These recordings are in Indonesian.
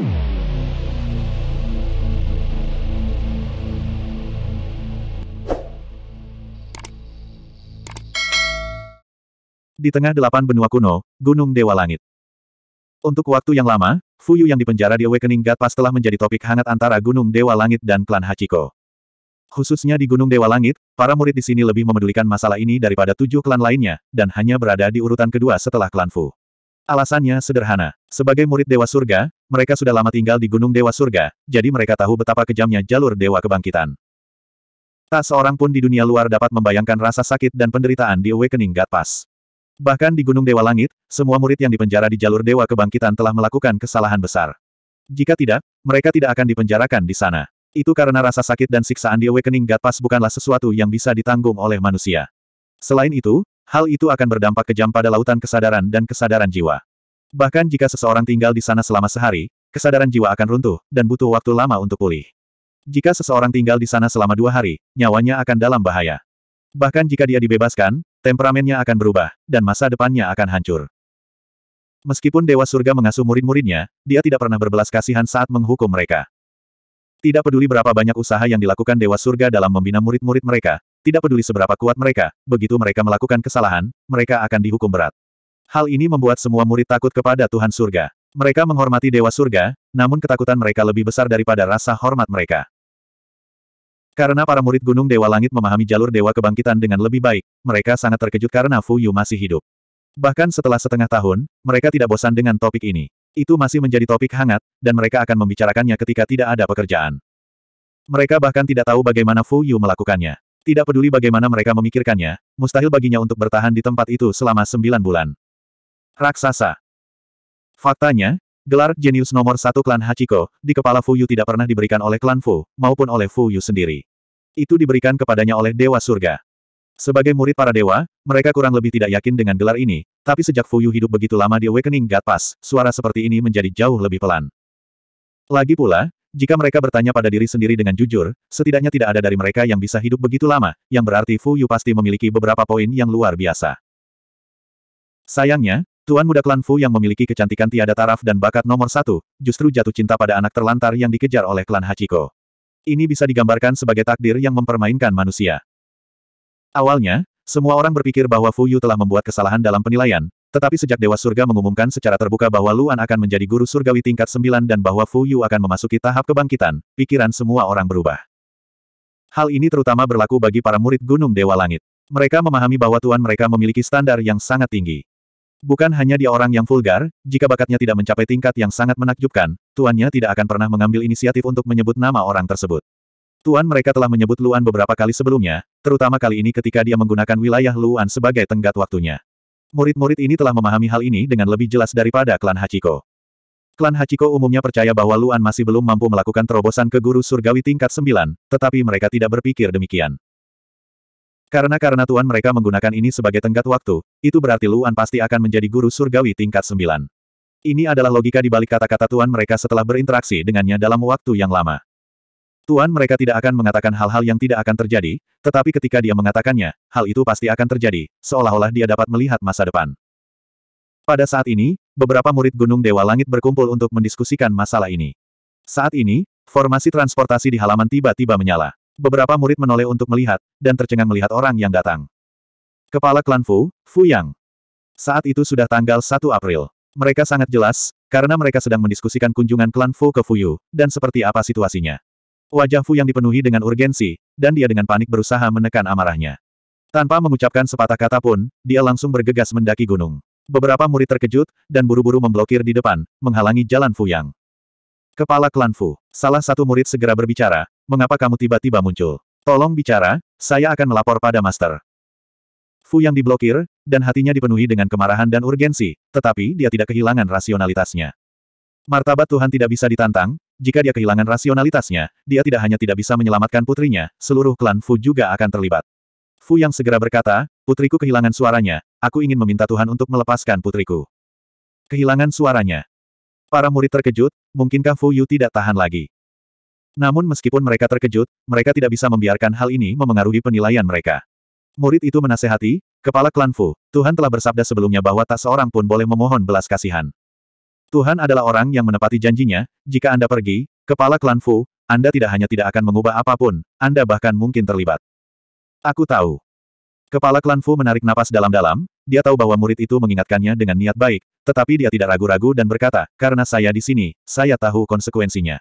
Di tengah delapan benua kuno, Gunung Dewa Langit. Untuk waktu yang lama, Fuyu yang dipenjara di Awakening God Pass telah menjadi topik hangat antara Gunung Dewa Langit dan klan Hachiko. Khususnya di Gunung Dewa Langit, para murid di sini lebih memedulikan masalah ini daripada tujuh klan lainnya, dan hanya berada di urutan kedua setelah klan Fu. Alasannya sederhana. Sebagai murid Dewa Surga, mereka sudah lama tinggal di Gunung Dewa Surga, jadi mereka tahu betapa kejamnya jalur Dewa Kebangkitan. Tak seorang pun di dunia luar dapat membayangkan rasa sakit dan penderitaan di Awakening God Pass. Bahkan di Gunung Dewa Langit, semua murid yang dipenjara di jalur Dewa Kebangkitan telah melakukan kesalahan besar. Jika tidak, mereka tidak akan dipenjarakan di sana. Itu karena rasa sakit dan siksaan di Awakening God Pass bukanlah sesuatu yang bisa ditanggung oleh manusia. Selain itu, hal itu akan berdampak kejam pada lautan kesadaran dan kesadaran jiwa. Bahkan jika seseorang tinggal di sana selama sehari, kesadaran jiwa akan runtuh, dan butuh waktu lama untuk pulih. Jika seseorang tinggal di sana selama dua hari, nyawanya akan dalam bahaya. Bahkan jika dia dibebaskan, temperamennya akan berubah, dan masa depannya akan hancur. Meskipun Dewa Surga mengasuh murid-muridnya, dia tidak pernah berbelas kasihan saat menghukum mereka. Tidak peduli berapa banyak usaha yang dilakukan Dewa Surga dalam membina murid-murid mereka, tidak peduli seberapa kuat mereka, begitu mereka melakukan kesalahan, mereka akan dihukum berat. Hal ini membuat semua murid takut kepada Tuhan surga. Mereka menghormati Dewa Surga, namun ketakutan mereka lebih besar daripada rasa hormat mereka. Karena para murid Gunung Dewa Langit memahami jalur Dewa Kebangkitan dengan lebih baik, mereka sangat terkejut karena Fu Yu masih hidup. Bahkan setelah setengah tahun, mereka tidak bosan dengan topik ini. Itu masih menjadi topik hangat, dan mereka akan membicarakannya ketika tidak ada pekerjaan. Mereka bahkan tidak tahu bagaimana Fu Yu melakukannya. Tidak peduli bagaimana mereka memikirkannya, mustahil baginya untuk bertahan di tempat itu selama sembilan bulan. Raksasa Faktanya, gelar jenius nomor satu klan Hachiko, di kepala Fuyu tidak pernah diberikan oleh klan Fu, maupun oleh Fuyu sendiri. Itu diberikan kepadanya oleh Dewa Surga. Sebagai murid para dewa, mereka kurang lebih tidak yakin dengan gelar ini, tapi sejak Fuyu hidup begitu lama di Awakening God Pass, suara seperti ini menjadi jauh lebih pelan. Lagi pula, jika mereka bertanya pada diri sendiri dengan jujur, setidaknya tidak ada dari mereka yang bisa hidup begitu lama, yang berarti Fu Yu pasti memiliki beberapa poin yang luar biasa. Sayangnya, Tuan muda klan Fu yang memiliki kecantikan tiada taraf dan bakat nomor satu, justru jatuh cinta pada anak terlantar yang dikejar oleh klan Hachiko. Ini bisa digambarkan sebagai takdir yang mempermainkan manusia. Awalnya, semua orang berpikir bahwa Fu Yu telah membuat kesalahan dalam penilaian, tetapi sejak Dewa Surga mengumumkan secara terbuka bahwa Luan akan menjadi guru surgawi tingkat sembilan dan bahwa Fu Yu akan memasuki tahap kebangkitan, pikiran semua orang berubah. Hal ini terutama berlaku bagi para murid Gunung Dewa Langit. Mereka memahami bahwa tuan mereka memiliki standar yang sangat tinggi. Bukan hanya dia orang yang vulgar, jika bakatnya tidak mencapai tingkat yang sangat menakjubkan, tuannya tidak akan pernah mengambil inisiatif untuk menyebut nama orang tersebut. Tuan mereka telah menyebut Luan beberapa kali sebelumnya, terutama kali ini ketika dia menggunakan wilayah Luan sebagai tenggat waktunya. Murid-murid ini telah memahami hal ini dengan lebih jelas daripada klan Hachiko. Klan Hachiko umumnya percaya bahwa Luan masih belum mampu melakukan terobosan ke guru surgawi tingkat 9, tetapi mereka tidak berpikir demikian. Karena karena tuan mereka menggunakan ini sebagai tenggat waktu, itu berarti Luan pasti akan menjadi guru surgawi tingkat 9. Ini adalah logika di balik kata-kata tuan mereka setelah berinteraksi dengannya dalam waktu yang lama. Tuan mereka tidak akan mengatakan hal-hal yang tidak akan terjadi, tetapi ketika dia mengatakannya, hal itu pasti akan terjadi, seolah-olah dia dapat melihat masa depan. Pada saat ini, beberapa murid Gunung Dewa Langit berkumpul untuk mendiskusikan masalah ini. Saat ini, formasi transportasi di halaman tiba-tiba menyala. Beberapa murid menoleh untuk melihat, dan tercengang melihat orang yang datang. Kepala klan Fu, Fu Yang. Saat itu sudah tanggal 1 April. Mereka sangat jelas, karena mereka sedang mendiskusikan kunjungan klan Fu ke Fuyu, dan seperti apa situasinya. Wajah Fu yang dipenuhi dengan urgensi, dan dia dengan panik berusaha menekan amarahnya. Tanpa mengucapkan sepatah kata pun, dia langsung bergegas mendaki gunung. Beberapa murid terkejut, dan buru-buru memblokir di depan, menghalangi jalan Fu Yang. Kepala klan Fu, salah satu murid segera berbicara, mengapa kamu tiba-tiba muncul? Tolong bicara, saya akan melapor pada master. Fu yang diblokir, dan hatinya dipenuhi dengan kemarahan dan urgensi, tetapi dia tidak kehilangan rasionalitasnya. Martabat Tuhan tidak bisa ditantang, jika dia kehilangan rasionalitasnya, dia tidak hanya tidak bisa menyelamatkan putrinya, seluruh klan Fu juga akan terlibat. Fu yang segera berkata, putriku kehilangan suaranya, aku ingin meminta Tuhan untuk melepaskan putriku. Kehilangan suaranya. Para murid terkejut, mungkinkah Fu Yu tidak tahan lagi? Namun meskipun mereka terkejut, mereka tidak bisa membiarkan hal ini memengaruhi penilaian mereka. Murid itu menasehati, Kepala Klan Fu, Tuhan telah bersabda sebelumnya bahwa tak seorang pun boleh memohon belas kasihan. Tuhan adalah orang yang menepati janjinya, jika Anda pergi, kepala klan Fu, Anda tidak hanya tidak akan mengubah apapun, Anda bahkan mungkin terlibat. Aku tahu. Kepala klan Fu menarik napas dalam-dalam, dia tahu bahwa murid itu mengingatkannya dengan niat baik, tetapi dia tidak ragu-ragu dan berkata, karena saya di sini, saya tahu konsekuensinya.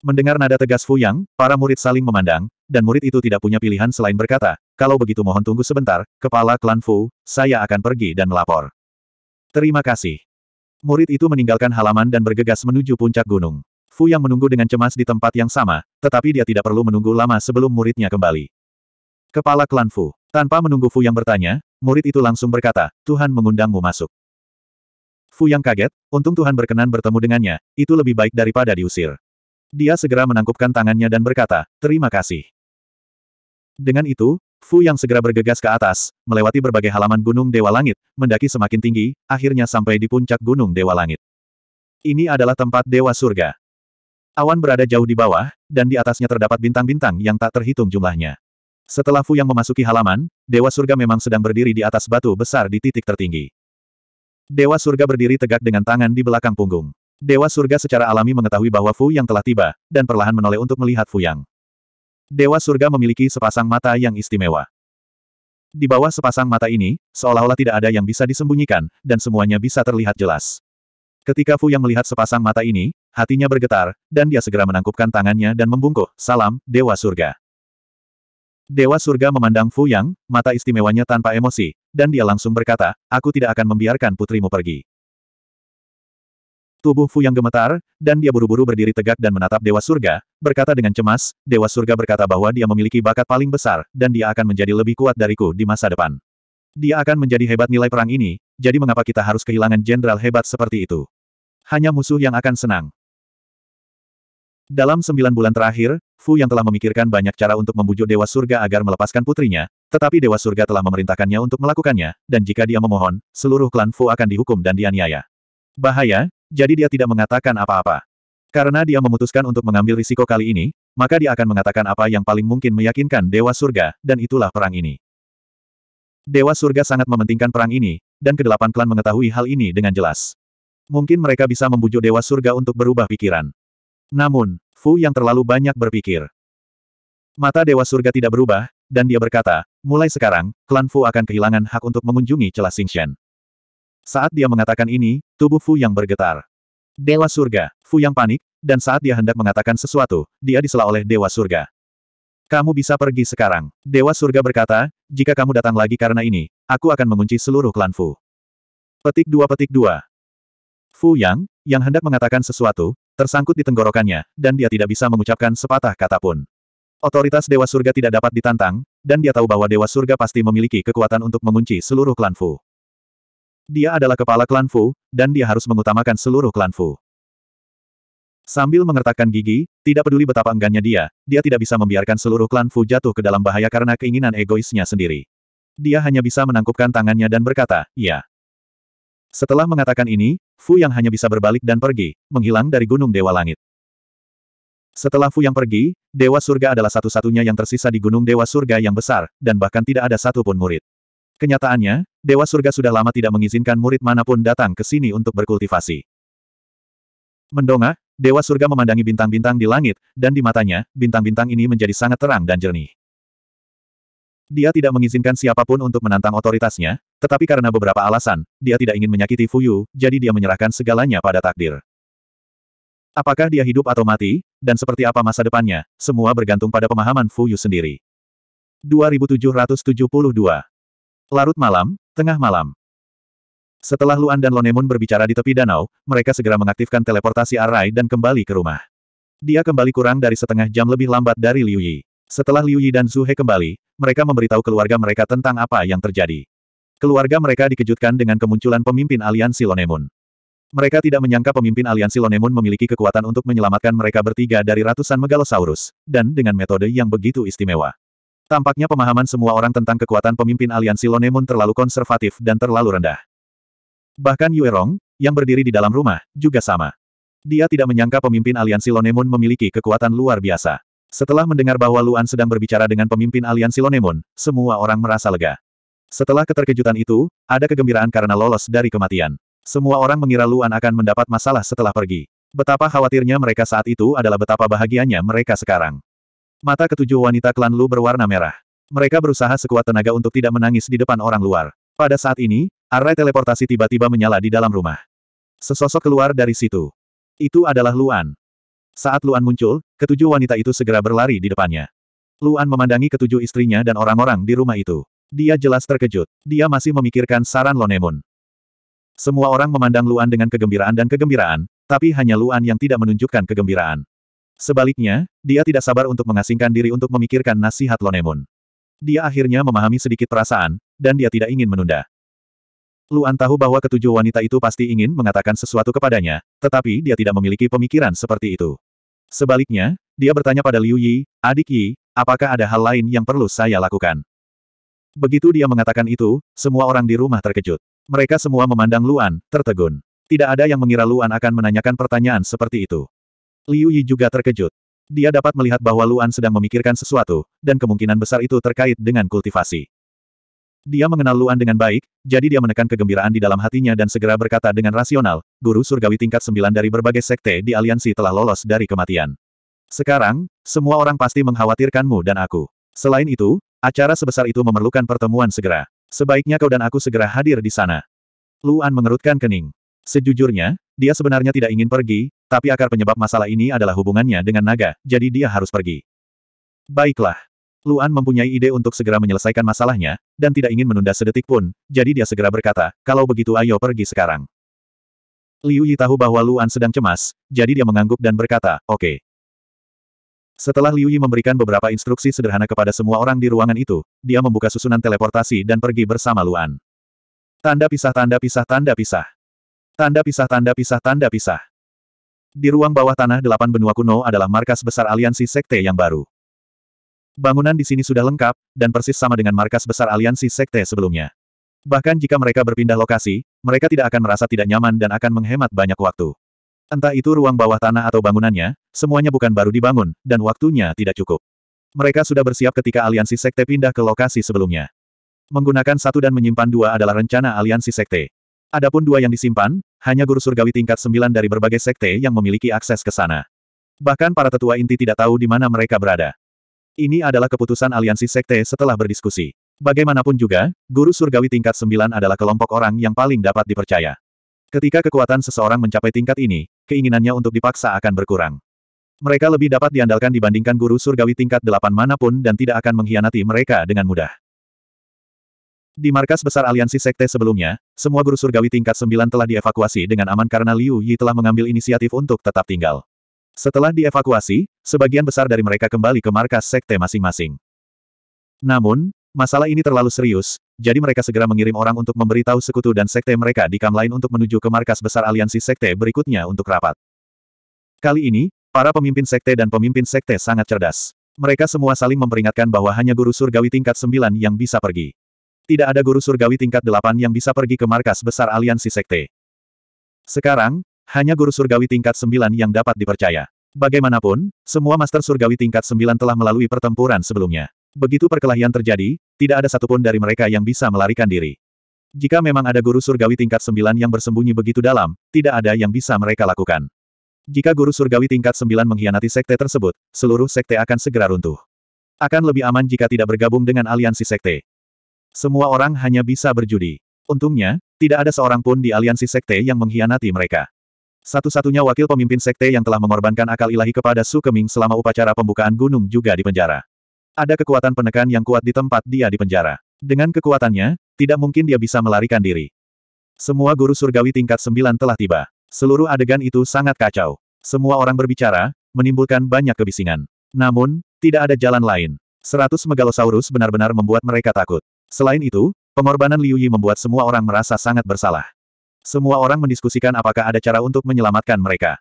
Mendengar nada tegas Fu Yang, para murid saling memandang, dan murid itu tidak punya pilihan selain berkata, kalau begitu mohon tunggu sebentar, kepala klan Fu, saya akan pergi dan melapor. Terima kasih. Murid itu meninggalkan halaman dan bergegas menuju puncak gunung. Fu yang menunggu dengan cemas di tempat yang sama, tetapi dia tidak perlu menunggu lama sebelum muridnya kembali. Kepala klan Fu. Tanpa menunggu Fu yang bertanya, murid itu langsung berkata, Tuhan mengundangmu masuk. Fu yang kaget, untung Tuhan berkenan bertemu dengannya, itu lebih baik daripada diusir. Dia segera menangkupkan tangannya dan berkata, terima kasih. Dengan itu, Fu yang segera bergegas ke atas, melewati berbagai halaman Gunung Dewa Langit, mendaki semakin tinggi, akhirnya sampai di puncak Gunung Dewa Langit. Ini adalah tempat Dewa Surga. Awan berada jauh di bawah, dan di atasnya terdapat bintang-bintang yang tak terhitung jumlahnya. Setelah Fu yang memasuki halaman, Dewa Surga memang sedang berdiri di atas batu besar di titik tertinggi. Dewa Surga berdiri tegak dengan tangan di belakang punggung. Dewa Surga secara alami mengetahui bahwa Fu yang telah tiba, dan perlahan menoleh untuk melihat Fu yang. Dewa surga memiliki sepasang mata yang istimewa. Di bawah sepasang mata ini, seolah-olah tidak ada yang bisa disembunyikan, dan semuanya bisa terlihat jelas. Ketika Fu yang melihat sepasang mata ini, hatinya bergetar, dan dia segera menangkupkan tangannya dan membungkuk, salam, Dewa Surga. Dewa Surga memandang Fu Yang, mata istimewanya tanpa emosi, dan dia langsung berkata, aku tidak akan membiarkan putrimu pergi. Tubuh Fu yang gemetar, dan dia buru-buru berdiri tegak dan menatap Dewa Surga, berkata dengan cemas, Dewa Surga berkata bahwa dia memiliki bakat paling besar, dan dia akan menjadi lebih kuat dariku di masa depan. Dia akan menjadi hebat nilai perang ini, jadi mengapa kita harus kehilangan jenderal hebat seperti itu? Hanya musuh yang akan senang. Dalam sembilan bulan terakhir, Fu yang telah memikirkan banyak cara untuk membujuk Dewa Surga agar melepaskan putrinya, tetapi Dewa Surga telah memerintahkannya untuk melakukannya, dan jika dia memohon, seluruh klan Fu akan dihukum dan dianiaya. Bahaya, jadi dia tidak mengatakan apa-apa. Karena dia memutuskan untuk mengambil risiko kali ini, maka dia akan mengatakan apa yang paling mungkin meyakinkan Dewa Surga, dan itulah perang ini. Dewa Surga sangat mementingkan perang ini, dan kedelapan klan mengetahui hal ini dengan jelas. Mungkin mereka bisa membujuk Dewa Surga untuk berubah pikiran. Namun, Fu yang terlalu banyak berpikir. Mata Dewa Surga tidak berubah, dan dia berkata, mulai sekarang, klan Fu akan kehilangan hak untuk mengunjungi celah Xingxian. Saat dia mengatakan ini, tubuh Fu yang bergetar. Dewa surga, Fu yang panik, dan saat dia hendak mengatakan sesuatu, dia disela oleh Dewa surga. Kamu bisa pergi sekarang. Dewa surga berkata, jika kamu datang lagi karena ini, aku akan mengunci seluruh klan Fu. Petik dua petik dua. Fu Yang, yang hendak mengatakan sesuatu, tersangkut di tenggorokannya, dan dia tidak bisa mengucapkan sepatah kata pun. Otoritas Dewa Surga tidak dapat ditantang, dan dia tahu bahwa Dewa Surga pasti memiliki kekuatan untuk mengunci seluruh klan Fu. Dia adalah kepala klan Fu, dan dia harus mengutamakan seluruh klan Fu. Sambil mengertakkan gigi, tidak peduli betapa enggannya dia, dia tidak bisa membiarkan seluruh klan Fu jatuh ke dalam bahaya karena keinginan egoisnya sendiri. Dia hanya bisa menangkupkan tangannya dan berkata, ya. Setelah mengatakan ini, Fu yang hanya bisa berbalik dan pergi, menghilang dari Gunung Dewa Langit. Setelah Fu yang pergi, Dewa Surga adalah satu-satunya yang tersisa di Gunung Dewa Surga yang besar, dan bahkan tidak ada satupun murid. Kenyataannya, Dewa Surga sudah lama tidak mengizinkan murid manapun datang ke sini untuk berkultivasi. Mendongak, Dewa Surga memandangi bintang-bintang di langit, dan di matanya, bintang-bintang ini menjadi sangat terang dan jernih. Dia tidak mengizinkan siapapun untuk menantang otoritasnya, tetapi karena beberapa alasan, dia tidak ingin menyakiti Fuyu, jadi dia menyerahkan segalanya pada takdir. Apakah dia hidup atau mati, dan seperti apa masa depannya, semua bergantung pada pemahaman Fuyu sendiri. 2772 Larut malam, tengah malam. Setelah Luan dan Lonemun berbicara di tepi danau, mereka segera mengaktifkan teleportasi Arai dan kembali ke rumah. Dia kembali kurang dari setengah jam lebih lambat dari Liu Yi. Setelah Liu Yi dan Zhu He kembali, mereka memberitahu keluarga mereka tentang apa yang terjadi. Keluarga mereka dikejutkan dengan kemunculan pemimpin aliansi Lonemun. Mereka tidak menyangka pemimpin aliansi Lonemun memiliki kekuatan untuk menyelamatkan mereka bertiga dari ratusan megalosaurus, dan dengan metode yang begitu istimewa. Tampaknya pemahaman semua orang tentang kekuatan pemimpin aliansi Lonemun terlalu konservatif dan terlalu rendah. Bahkan Yue Rong, yang berdiri di dalam rumah, juga sama. Dia tidak menyangka pemimpin aliansi Lonemun memiliki kekuatan luar biasa. Setelah mendengar bahwa Luan sedang berbicara dengan pemimpin aliansi Lonemun, semua orang merasa lega. Setelah keterkejutan itu, ada kegembiraan karena lolos dari kematian. Semua orang mengira Luan akan mendapat masalah setelah pergi. Betapa khawatirnya mereka saat itu adalah betapa bahagianya mereka sekarang. Mata ketujuh wanita klan Lu berwarna merah. Mereka berusaha sekuat tenaga untuk tidak menangis di depan orang luar. Pada saat ini, array teleportasi tiba-tiba menyala di dalam rumah. Sesosok keluar dari situ. Itu adalah Luan. Saat Luan muncul, ketujuh wanita itu segera berlari di depannya. Luan memandangi ketujuh istrinya dan orang-orang di rumah itu. Dia jelas terkejut. Dia masih memikirkan saran Lonemun. Semua orang memandang Luan dengan kegembiraan dan kegembiraan, tapi hanya Luan yang tidak menunjukkan kegembiraan. Sebaliknya, dia tidak sabar untuk mengasingkan diri untuk memikirkan nasihat Lonemun. Dia akhirnya memahami sedikit perasaan, dan dia tidak ingin menunda. Luan tahu bahwa ketujuh wanita itu pasti ingin mengatakan sesuatu kepadanya, tetapi dia tidak memiliki pemikiran seperti itu. Sebaliknya, dia bertanya pada Liu Yi, adik Yi, apakah ada hal lain yang perlu saya lakukan? Begitu dia mengatakan itu, semua orang di rumah terkejut. Mereka semua memandang Luan, tertegun. Tidak ada yang mengira Luan akan menanyakan pertanyaan seperti itu. Liu Yi juga terkejut. Dia dapat melihat bahwa Luan sedang memikirkan sesuatu, dan kemungkinan besar itu terkait dengan kultivasi. Dia mengenal Luan dengan baik, jadi dia menekan kegembiraan di dalam hatinya dan segera berkata dengan rasional, Guru Surgawi tingkat sembilan dari berbagai sekte di aliansi telah lolos dari kematian. Sekarang, semua orang pasti mengkhawatirkanmu dan aku. Selain itu, acara sebesar itu memerlukan pertemuan segera. Sebaiknya kau dan aku segera hadir di sana. Luan mengerutkan kening. Sejujurnya, dia sebenarnya tidak ingin pergi, tapi akar penyebab masalah ini adalah hubungannya dengan naga, jadi dia harus pergi. Baiklah. Luan mempunyai ide untuk segera menyelesaikan masalahnya, dan tidak ingin menunda sedetik pun, jadi dia segera berkata, kalau begitu ayo pergi sekarang. Liu Yi tahu bahwa Luan sedang cemas, jadi dia mengangguk dan berkata, oke. Okay. Setelah Liu Yi memberikan beberapa instruksi sederhana kepada semua orang di ruangan itu, dia membuka susunan teleportasi dan pergi bersama Luan. Tanda pisah tanda pisah tanda pisah. Tanda pisah tanda pisah tanda pisah. Di ruang bawah tanah delapan benua kuno adalah markas besar aliansi sekte yang baru. Bangunan di sini sudah lengkap, dan persis sama dengan markas besar aliansi sekte sebelumnya. Bahkan jika mereka berpindah lokasi, mereka tidak akan merasa tidak nyaman dan akan menghemat banyak waktu. Entah itu ruang bawah tanah atau bangunannya, semuanya bukan baru dibangun, dan waktunya tidak cukup. Mereka sudah bersiap ketika aliansi sekte pindah ke lokasi sebelumnya. Menggunakan satu dan menyimpan dua adalah rencana aliansi sekte. Adapun dua yang disimpan, hanya guru surgawi tingkat sembilan dari berbagai sekte yang memiliki akses ke sana. Bahkan para tetua inti tidak tahu di mana mereka berada. Ini adalah keputusan aliansi sekte setelah berdiskusi. Bagaimanapun juga, guru surgawi tingkat sembilan adalah kelompok orang yang paling dapat dipercaya. Ketika kekuatan seseorang mencapai tingkat ini, keinginannya untuk dipaksa akan berkurang. Mereka lebih dapat diandalkan dibandingkan guru surgawi tingkat delapan manapun dan tidak akan mengkhianati mereka dengan mudah. Di markas besar aliansi sekte sebelumnya, semua guru surgawi tingkat 9 telah dievakuasi dengan aman karena Liu Yi telah mengambil inisiatif untuk tetap tinggal. Setelah dievakuasi, sebagian besar dari mereka kembali ke markas sekte masing-masing. Namun, masalah ini terlalu serius, jadi mereka segera mengirim orang untuk memberitahu sekutu dan sekte mereka di kam lain untuk menuju ke markas besar aliansi sekte berikutnya untuk rapat. Kali ini, para pemimpin sekte dan pemimpin sekte sangat cerdas. Mereka semua saling memperingatkan bahwa hanya guru surgawi tingkat 9 yang bisa pergi. Tidak ada guru surgawi tingkat delapan yang bisa pergi ke markas besar aliansi sekte. Sekarang, hanya guru surgawi tingkat sembilan yang dapat dipercaya. Bagaimanapun, semua master surgawi tingkat sembilan telah melalui pertempuran sebelumnya. Begitu perkelahian terjadi, tidak ada satupun dari mereka yang bisa melarikan diri. Jika memang ada guru surgawi tingkat sembilan yang bersembunyi begitu dalam, tidak ada yang bisa mereka lakukan. Jika guru surgawi tingkat sembilan mengkhianati sekte tersebut, seluruh sekte akan segera runtuh. Akan lebih aman jika tidak bergabung dengan aliansi sekte. Semua orang hanya bisa berjudi. Untungnya, tidak ada seorang pun di aliansi sekte yang mengkhianati mereka. Satu-satunya wakil pemimpin sekte yang telah mengorbankan akal ilahi kepada Su Keming selama upacara pembukaan gunung juga dipenjara. Ada kekuatan penekan yang kuat di tempat dia dipenjara. Dengan kekuatannya, tidak mungkin dia bisa melarikan diri. Semua guru surgawi tingkat sembilan telah tiba. Seluruh adegan itu sangat kacau. Semua orang berbicara, menimbulkan banyak kebisingan. Namun, tidak ada jalan lain. Seratus megalosaurus benar-benar membuat mereka takut. Selain itu, pengorbanan Liu Yi membuat semua orang merasa sangat bersalah. Semua orang mendiskusikan apakah ada cara untuk menyelamatkan mereka.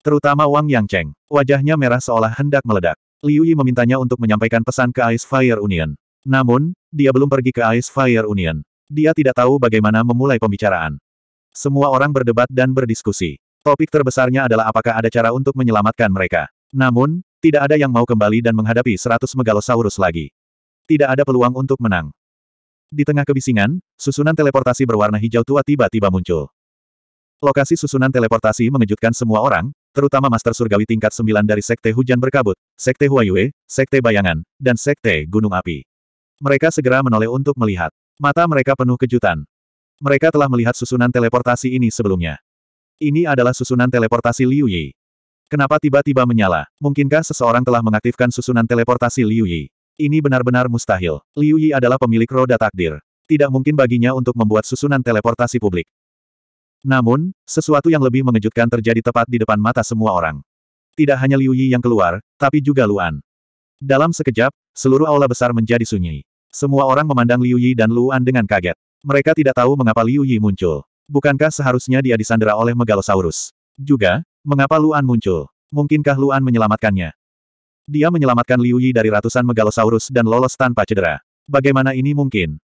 Terutama Wang Yang Cheng. Wajahnya merah seolah hendak meledak. Liu Yi memintanya untuk menyampaikan pesan ke Ice Fire Union. Namun, dia belum pergi ke Ice Fire Union. Dia tidak tahu bagaimana memulai pembicaraan. Semua orang berdebat dan berdiskusi. Topik terbesarnya adalah apakah ada cara untuk menyelamatkan mereka. Namun, tidak ada yang mau kembali dan menghadapi 100 megalosaurus lagi. Tidak ada peluang untuk menang. Di tengah kebisingan, susunan teleportasi berwarna hijau tua tiba-tiba muncul. Lokasi susunan teleportasi mengejutkan semua orang, terutama Master Surgawi tingkat 9 dari Sekte Hujan Berkabut, Sekte Huayue, Sekte Bayangan, dan Sekte Gunung Api. Mereka segera menoleh untuk melihat. Mata mereka penuh kejutan. Mereka telah melihat susunan teleportasi ini sebelumnya. Ini adalah susunan teleportasi Liu Yi. Kenapa tiba-tiba menyala? Mungkinkah seseorang telah mengaktifkan susunan teleportasi Liu Yi? Ini benar-benar mustahil. Liu Yi adalah pemilik roda takdir. Tidak mungkin baginya untuk membuat susunan teleportasi publik. Namun, sesuatu yang lebih mengejutkan terjadi tepat di depan mata semua orang. Tidak hanya Liu Yi yang keluar, tapi juga Luan. Dalam sekejap, seluruh aula besar menjadi sunyi. Semua orang memandang Liu Yi dan Luan dengan kaget. Mereka tidak tahu mengapa Liu Yi muncul. Bukankah seharusnya dia disandera oleh Megalosaurus? Juga, mengapa Luan muncul? Mungkinkah Luan menyelamatkannya? Dia menyelamatkan Liu Yi dari ratusan megalosaurus dan lolos tanpa cedera. Bagaimana ini mungkin?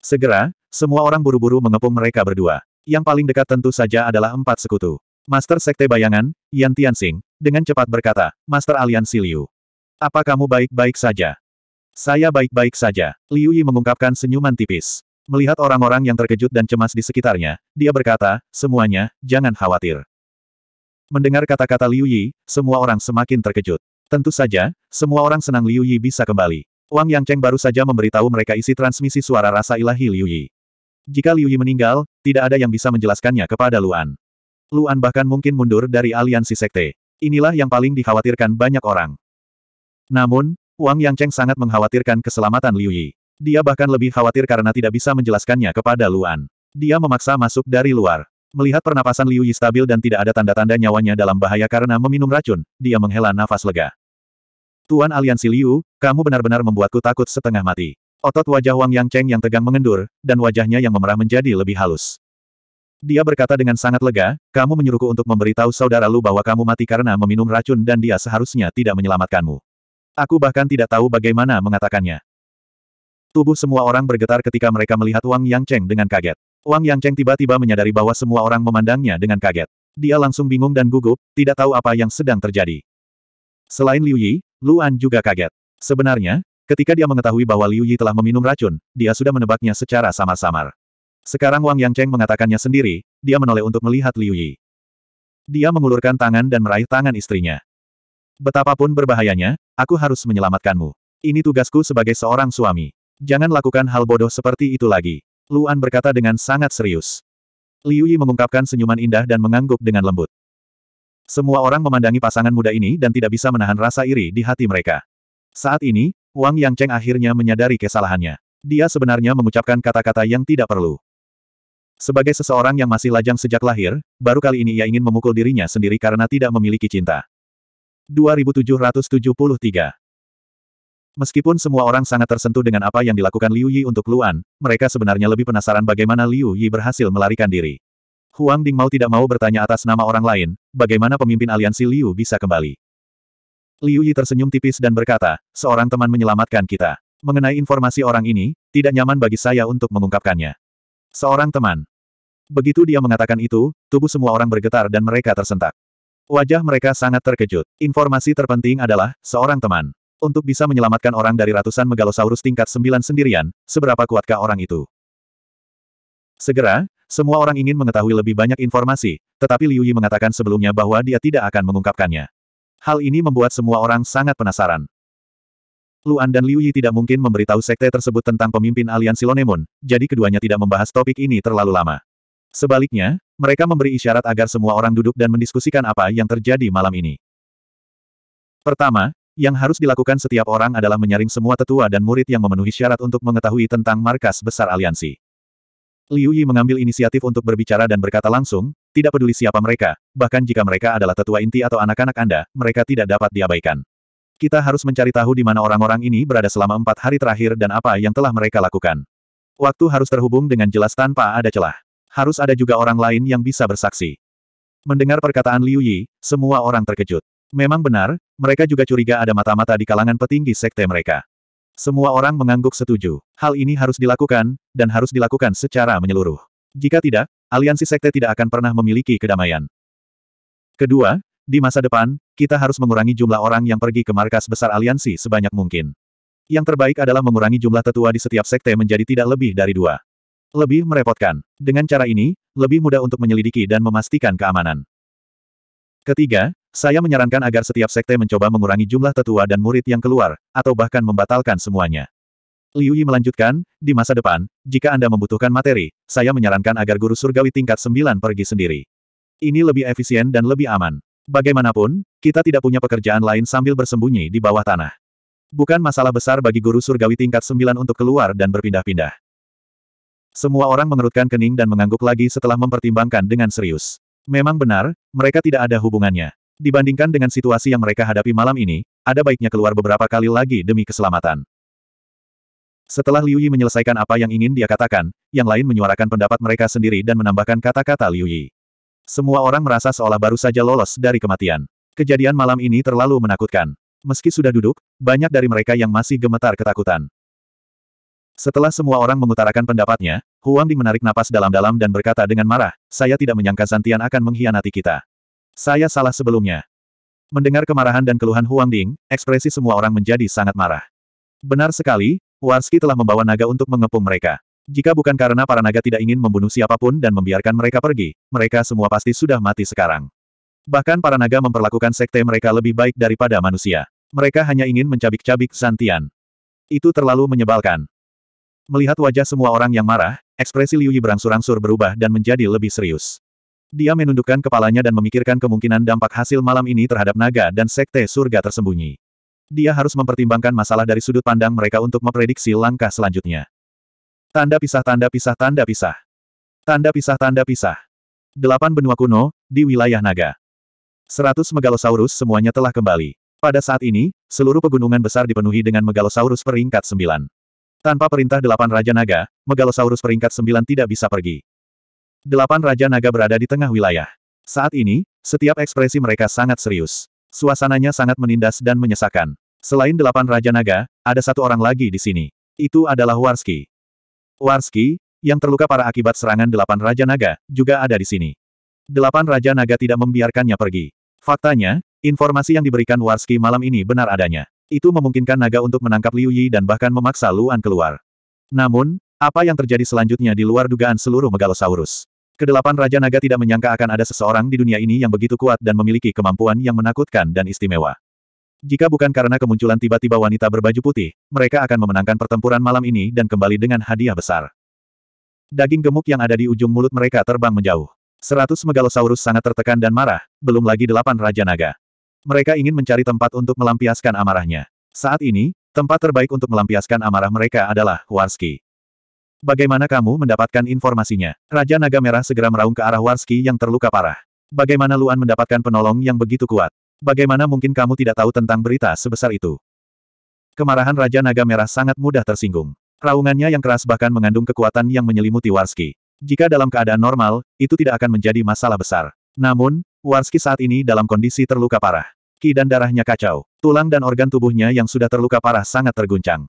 Segera, semua orang buru-buru mengepung mereka berdua. Yang paling dekat tentu saja adalah empat sekutu. Master Sekte Bayangan, Yan Tianxing, dengan cepat berkata, Master Aliansi Liu. Apa kamu baik-baik saja? Saya baik-baik saja. Liu Yi mengungkapkan senyuman tipis. Melihat orang-orang yang terkejut dan cemas di sekitarnya, dia berkata, semuanya, jangan khawatir. Mendengar kata-kata Liu Yi, semua orang semakin terkejut. Tentu saja, semua orang senang Liu Yi bisa kembali. Wang Yangcheng baru saja memberitahu mereka isi transmisi suara rasa ilahi Liu Yi. Jika Liu Yi meninggal, tidak ada yang bisa menjelaskannya kepada Luan. Luan bahkan mungkin mundur dari aliansi sekte. Inilah yang paling dikhawatirkan banyak orang. Namun, Wang Yangcheng sangat mengkhawatirkan keselamatan Liu Yi. Dia bahkan lebih khawatir karena tidak bisa menjelaskannya kepada Luan. Dia memaksa masuk dari luar. Melihat pernapasan Liu Yi stabil dan tidak ada tanda-tanda nyawanya dalam bahaya karena meminum racun, dia menghela nafas lega. Tuan Aliansi Liu, kamu benar-benar membuatku takut setengah mati. Otot wajah Wang Yang Cheng yang tegang mengendur, dan wajahnya yang memerah menjadi lebih halus. Dia berkata dengan sangat lega, kamu menyuruhku untuk memberitahu saudara Lu bahwa kamu mati karena meminum racun dan dia seharusnya tidak menyelamatkanmu. Aku bahkan tidak tahu bagaimana mengatakannya. Tubuh semua orang bergetar ketika mereka melihat Wang Yangcheng dengan kaget. Wang Yangcheng tiba-tiba menyadari bahwa semua orang memandangnya dengan kaget. Dia langsung bingung dan gugup, tidak tahu apa yang sedang terjadi. Selain Liu Yi, Luan juga kaget. Sebenarnya, ketika dia mengetahui bahwa Liu Yi telah meminum racun, dia sudah menebaknya secara samar-samar. Sekarang Wang Yangcheng mengatakannya sendiri, dia menoleh untuk melihat Liu Yi. Dia mengulurkan tangan dan meraih tangan istrinya. Betapapun berbahayanya, aku harus menyelamatkanmu. Ini tugasku sebagai seorang suami. Jangan lakukan hal bodoh seperti itu lagi. Luan berkata dengan sangat serius. Liu Yi mengungkapkan senyuman indah dan mengangguk dengan lembut. Semua orang memandangi pasangan muda ini dan tidak bisa menahan rasa iri di hati mereka. Saat ini, Wang Yang Cheng akhirnya menyadari kesalahannya. Dia sebenarnya mengucapkan kata-kata yang tidak perlu. Sebagai seseorang yang masih lajang sejak lahir, baru kali ini ia ingin memukul dirinya sendiri karena tidak memiliki cinta. 2773 Meskipun semua orang sangat tersentuh dengan apa yang dilakukan Liu Yi untuk Luan, mereka sebenarnya lebih penasaran bagaimana Liu Yi berhasil melarikan diri. Huang Ding mau tidak mau bertanya atas nama orang lain, bagaimana pemimpin aliansi Liu bisa kembali. Liu Yi tersenyum tipis dan berkata, seorang teman menyelamatkan kita. Mengenai informasi orang ini, tidak nyaman bagi saya untuk mengungkapkannya. Seorang teman. Begitu dia mengatakan itu, tubuh semua orang bergetar dan mereka tersentak. Wajah mereka sangat terkejut. Informasi terpenting adalah, seorang teman. Untuk bisa menyelamatkan orang dari ratusan megalosaurus tingkat sembilan sendirian, seberapa kuatkah orang itu? Segera, semua orang ingin mengetahui lebih banyak informasi, tetapi Liu Yi mengatakan sebelumnya bahwa dia tidak akan mengungkapkannya. Hal ini membuat semua orang sangat penasaran. Luan dan Liu Yi tidak mungkin memberitahu sekte tersebut tentang pemimpin aliansi Lonemon, jadi keduanya tidak membahas topik ini terlalu lama. Sebaliknya, mereka memberi isyarat agar semua orang duduk dan mendiskusikan apa yang terjadi malam ini. Pertama, yang harus dilakukan setiap orang adalah menyaring semua tetua dan murid yang memenuhi syarat untuk mengetahui tentang markas besar aliansi. Liu Yi mengambil inisiatif untuk berbicara dan berkata langsung, tidak peduli siapa mereka, bahkan jika mereka adalah tetua inti atau anak-anak Anda, mereka tidak dapat diabaikan. Kita harus mencari tahu di mana orang-orang ini berada selama empat hari terakhir dan apa yang telah mereka lakukan. Waktu harus terhubung dengan jelas tanpa ada celah. Harus ada juga orang lain yang bisa bersaksi. Mendengar perkataan Liu Yi, semua orang terkejut. Memang benar, mereka juga curiga ada mata-mata di kalangan petinggi sekte mereka. Semua orang mengangguk setuju. Hal ini harus dilakukan, dan harus dilakukan secara menyeluruh. Jika tidak, aliansi sekte tidak akan pernah memiliki kedamaian. Kedua, di masa depan, kita harus mengurangi jumlah orang yang pergi ke markas besar aliansi sebanyak mungkin. Yang terbaik adalah mengurangi jumlah tetua di setiap sekte menjadi tidak lebih dari dua. Lebih merepotkan. Dengan cara ini, lebih mudah untuk menyelidiki dan memastikan keamanan. Ketiga, saya menyarankan agar setiap sekte mencoba mengurangi jumlah tetua dan murid yang keluar, atau bahkan membatalkan semuanya. Liu Yi melanjutkan, di masa depan, jika Anda membutuhkan materi, saya menyarankan agar guru surgawi tingkat 9 pergi sendiri. Ini lebih efisien dan lebih aman. Bagaimanapun, kita tidak punya pekerjaan lain sambil bersembunyi di bawah tanah. Bukan masalah besar bagi guru surgawi tingkat 9 untuk keluar dan berpindah-pindah. Semua orang mengerutkan kening dan mengangguk lagi setelah mempertimbangkan dengan serius. Memang benar, mereka tidak ada hubungannya. Dibandingkan dengan situasi yang mereka hadapi malam ini, ada baiknya keluar beberapa kali lagi demi keselamatan. Setelah Liu Yi menyelesaikan apa yang ingin dia katakan, yang lain menyuarakan pendapat mereka sendiri dan menambahkan kata-kata Liu Yi. Semua orang merasa seolah baru saja lolos dari kematian. Kejadian malam ini terlalu menakutkan. Meski sudah duduk, banyak dari mereka yang masih gemetar ketakutan. Setelah semua orang mengutarakan pendapatnya, Huang Ding menarik napas dalam-dalam dan berkata dengan marah, saya tidak menyangka Zantian akan mengkhianati kita. Saya salah sebelumnya. Mendengar kemarahan dan keluhan Huang Ding, ekspresi semua orang menjadi sangat marah. Benar sekali, Warski telah membawa naga untuk mengepung mereka. Jika bukan karena para naga tidak ingin membunuh siapapun dan membiarkan mereka pergi, mereka semua pasti sudah mati sekarang. Bahkan para naga memperlakukan sekte mereka lebih baik daripada manusia. Mereka hanya ingin mencabik-cabik Santian. Itu terlalu menyebalkan. Melihat wajah semua orang yang marah, ekspresi Liu Yi berangsur-angsur berubah dan menjadi lebih serius. Dia menundukkan kepalanya dan memikirkan kemungkinan dampak hasil malam ini terhadap naga dan sekte surga tersembunyi. Dia harus mempertimbangkan masalah dari sudut pandang mereka untuk memprediksi langkah selanjutnya. Tanda pisah tanda pisah tanda pisah. Tanda pisah tanda pisah. Delapan benua kuno, di wilayah naga. Seratus megalosaurus semuanya telah kembali. Pada saat ini, seluruh pegunungan besar dipenuhi dengan megalosaurus peringkat sembilan. Tanpa perintah delapan Raja Naga, megalosaurus peringkat sembilan tidak bisa pergi. Delapan Raja Naga berada di tengah wilayah. Saat ini, setiap ekspresi mereka sangat serius. Suasananya sangat menindas dan menyesakan. Selain delapan Raja Naga, ada satu orang lagi di sini. Itu adalah Warski. Warski, yang terluka parah akibat serangan delapan Raja Naga, juga ada di sini. Delapan Raja Naga tidak membiarkannya pergi. Faktanya, informasi yang diberikan Warski malam ini benar adanya. Itu memungkinkan naga untuk menangkap Liu Yi dan bahkan memaksa Luan keluar. Namun, apa yang terjadi selanjutnya di luar dugaan seluruh Megalosaurus? Kedelapan Raja Naga tidak menyangka akan ada seseorang di dunia ini yang begitu kuat dan memiliki kemampuan yang menakutkan dan istimewa. Jika bukan karena kemunculan tiba-tiba wanita berbaju putih, mereka akan memenangkan pertempuran malam ini dan kembali dengan hadiah besar. Daging gemuk yang ada di ujung mulut mereka terbang menjauh. Seratus megalosaurus sangat tertekan dan marah, belum lagi delapan Raja Naga. Mereka ingin mencari tempat untuk melampiaskan amarahnya. Saat ini, Tempat terbaik untuk melampiaskan amarah mereka adalah Warski. Bagaimana kamu mendapatkan informasinya? Raja Naga Merah segera meraung ke arah Warski yang terluka parah. Bagaimana Luan mendapatkan penolong yang begitu kuat? Bagaimana mungkin kamu tidak tahu tentang berita sebesar itu? Kemarahan Raja Naga Merah sangat mudah tersinggung. Raungannya yang keras bahkan mengandung kekuatan yang menyelimuti Warski. Jika dalam keadaan normal, itu tidak akan menjadi masalah besar. Namun, Warski saat ini dalam kondisi terluka parah. Ki dan darahnya kacau. Tulang dan organ tubuhnya yang sudah terluka parah sangat terguncang.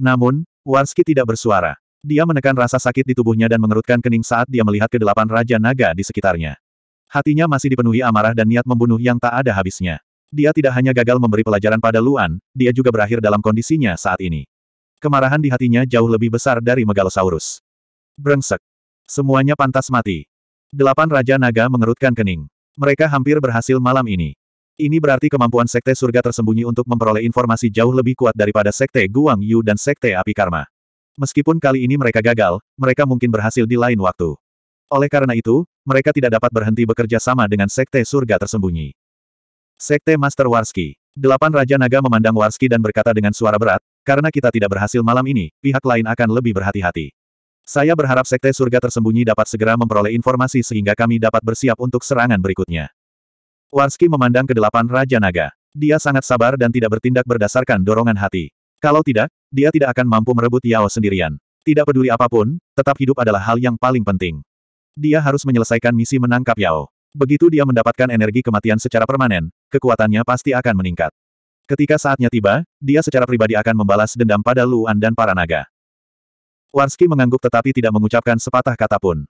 Namun, Warski tidak bersuara. Dia menekan rasa sakit di tubuhnya dan mengerutkan kening saat dia melihat kedelapan Raja Naga di sekitarnya. Hatinya masih dipenuhi amarah dan niat membunuh yang tak ada habisnya. Dia tidak hanya gagal memberi pelajaran pada Luan, dia juga berakhir dalam kondisinya saat ini. Kemarahan di hatinya jauh lebih besar dari Megalosaurus. Brengsek. Semuanya pantas mati. Delapan Raja Naga mengerutkan kening. Mereka hampir berhasil malam ini. Ini berarti kemampuan Sekte Surga tersembunyi untuk memperoleh informasi jauh lebih kuat daripada Sekte Guang Yu dan Sekte Api Karma. Meskipun kali ini mereka gagal, mereka mungkin berhasil di lain waktu. Oleh karena itu, mereka tidak dapat berhenti bekerja sama dengan Sekte Surga Tersembunyi. Sekte Master Warski. Delapan Raja Naga memandang Warski dan berkata dengan suara berat, karena kita tidak berhasil malam ini, pihak lain akan lebih berhati-hati. Saya berharap Sekte Surga Tersembunyi dapat segera memperoleh informasi sehingga kami dapat bersiap untuk serangan berikutnya. Warski memandang ke delapan Raja Naga. Dia sangat sabar dan tidak bertindak berdasarkan dorongan hati. Kalau tidak, dia tidak akan mampu merebut Yao sendirian. Tidak peduli apapun, tetap hidup adalah hal yang paling penting. Dia harus menyelesaikan misi menangkap Yao. Begitu dia mendapatkan energi kematian secara permanen, kekuatannya pasti akan meningkat. Ketika saatnya tiba, dia secara pribadi akan membalas dendam pada Luan dan para naga. Warski mengangguk tetapi tidak mengucapkan sepatah kata pun.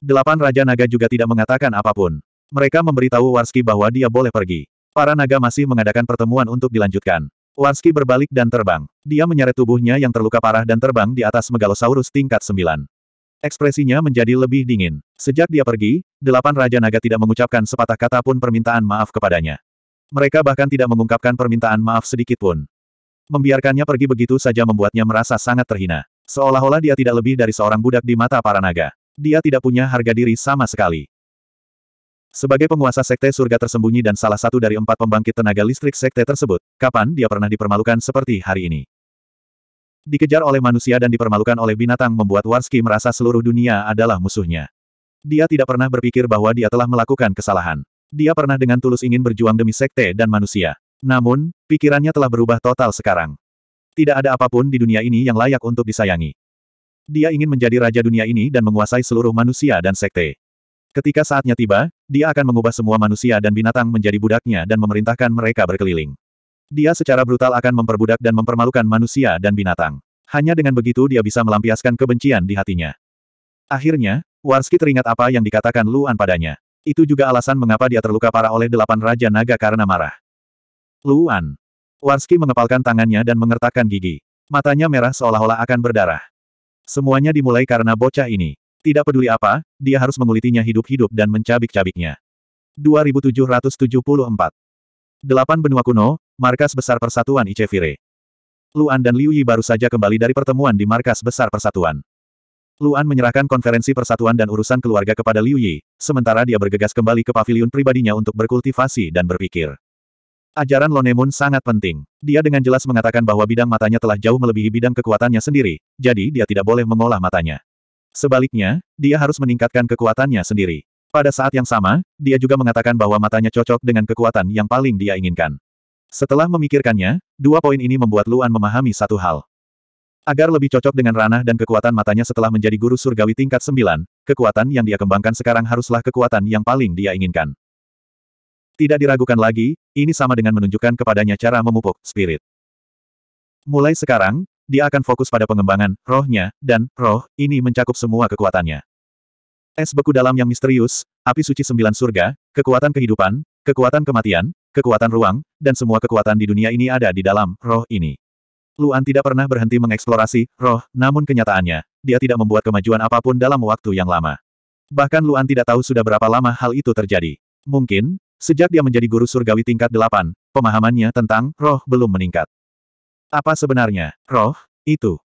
Delapan Raja Naga juga tidak mengatakan apapun. Mereka memberitahu Warski bahwa dia boleh pergi. Para naga masih mengadakan pertemuan untuk dilanjutkan. Lansky berbalik dan terbang. Dia menyeret tubuhnya yang terluka parah dan terbang di atas Megalosaurus tingkat 9. Ekspresinya menjadi lebih dingin. Sejak dia pergi, delapan Raja Naga tidak mengucapkan sepatah kata pun permintaan maaf kepadanya. Mereka bahkan tidak mengungkapkan permintaan maaf sedikit pun. Membiarkannya pergi begitu saja membuatnya merasa sangat terhina. Seolah-olah dia tidak lebih dari seorang budak di mata para naga. Dia tidak punya harga diri sama sekali. Sebagai penguasa sekte surga tersembunyi dan salah satu dari empat pembangkit tenaga listrik sekte tersebut, kapan dia pernah dipermalukan seperti hari ini? Dikejar oleh manusia dan dipermalukan oleh binatang membuat Warski merasa seluruh dunia adalah musuhnya. Dia tidak pernah berpikir bahwa dia telah melakukan kesalahan. Dia pernah dengan tulus ingin berjuang demi sekte dan manusia. Namun, pikirannya telah berubah total sekarang. Tidak ada apapun di dunia ini yang layak untuk disayangi. Dia ingin menjadi raja dunia ini dan menguasai seluruh manusia dan sekte. Ketika saatnya tiba, dia akan mengubah semua manusia dan binatang menjadi budaknya dan memerintahkan mereka berkeliling. Dia secara brutal akan memperbudak dan mempermalukan manusia dan binatang. Hanya dengan begitu dia bisa melampiaskan kebencian di hatinya. Akhirnya, Warski teringat apa yang dikatakan Luan padanya. Itu juga alasan mengapa dia terluka parah oleh delapan Raja Naga karena marah. Luan. Warski mengepalkan tangannya dan mengertakkan gigi. Matanya merah seolah-olah akan berdarah. Semuanya dimulai karena bocah ini. Tidak peduli apa, dia harus mengulitinya hidup-hidup dan mencabik-cabiknya. 2774 Delapan benua kuno, markas besar persatuan Icevire Luan dan Liu Yi baru saja kembali dari pertemuan di markas besar persatuan. Luan menyerahkan konferensi persatuan dan urusan keluarga kepada Liu Yi, sementara dia bergegas kembali ke pavilion pribadinya untuk berkultivasi dan berpikir. Ajaran Lonemun sangat penting. Dia dengan jelas mengatakan bahwa bidang matanya telah jauh melebihi bidang kekuatannya sendiri, jadi dia tidak boleh mengolah matanya. Sebaliknya, dia harus meningkatkan kekuatannya sendiri. Pada saat yang sama, dia juga mengatakan bahwa matanya cocok dengan kekuatan yang paling dia inginkan. Setelah memikirkannya, dua poin ini membuat Luan memahami satu hal. Agar lebih cocok dengan ranah dan kekuatan matanya setelah menjadi guru surgawi tingkat 9, kekuatan yang dia kembangkan sekarang haruslah kekuatan yang paling dia inginkan. Tidak diragukan lagi, ini sama dengan menunjukkan kepadanya cara memupuk spirit. Mulai sekarang, dia akan fokus pada pengembangan rohnya, dan roh ini mencakup semua kekuatannya. Es beku dalam yang misterius, api suci sembilan surga, kekuatan kehidupan, kekuatan kematian, kekuatan ruang, dan semua kekuatan di dunia ini ada di dalam roh ini. Luan tidak pernah berhenti mengeksplorasi roh, namun kenyataannya, dia tidak membuat kemajuan apapun dalam waktu yang lama. Bahkan Luan tidak tahu sudah berapa lama hal itu terjadi. Mungkin, sejak dia menjadi guru surgawi tingkat delapan, pemahamannya tentang roh belum meningkat. Apa sebenarnya, roh, itu?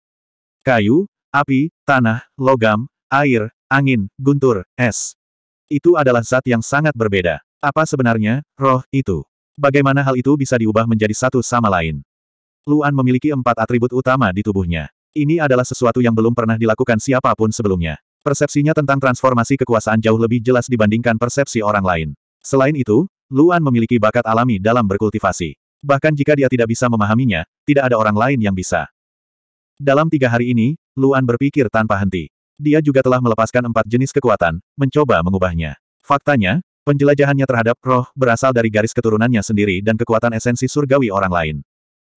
Kayu, api, tanah, logam, air, angin, guntur, es. Itu adalah zat yang sangat berbeda. Apa sebenarnya, roh, itu? Bagaimana hal itu bisa diubah menjadi satu sama lain? Luan memiliki empat atribut utama di tubuhnya. Ini adalah sesuatu yang belum pernah dilakukan siapapun sebelumnya. Persepsinya tentang transformasi kekuasaan jauh lebih jelas dibandingkan persepsi orang lain. Selain itu, Luan memiliki bakat alami dalam berkultivasi. Bahkan jika dia tidak bisa memahaminya, tidak ada orang lain yang bisa. Dalam tiga hari ini, Luan berpikir tanpa henti. Dia juga telah melepaskan empat jenis kekuatan, mencoba mengubahnya. Faktanya, penjelajahannya terhadap roh berasal dari garis keturunannya sendiri dan kekuatan esensi surgawi orang lain.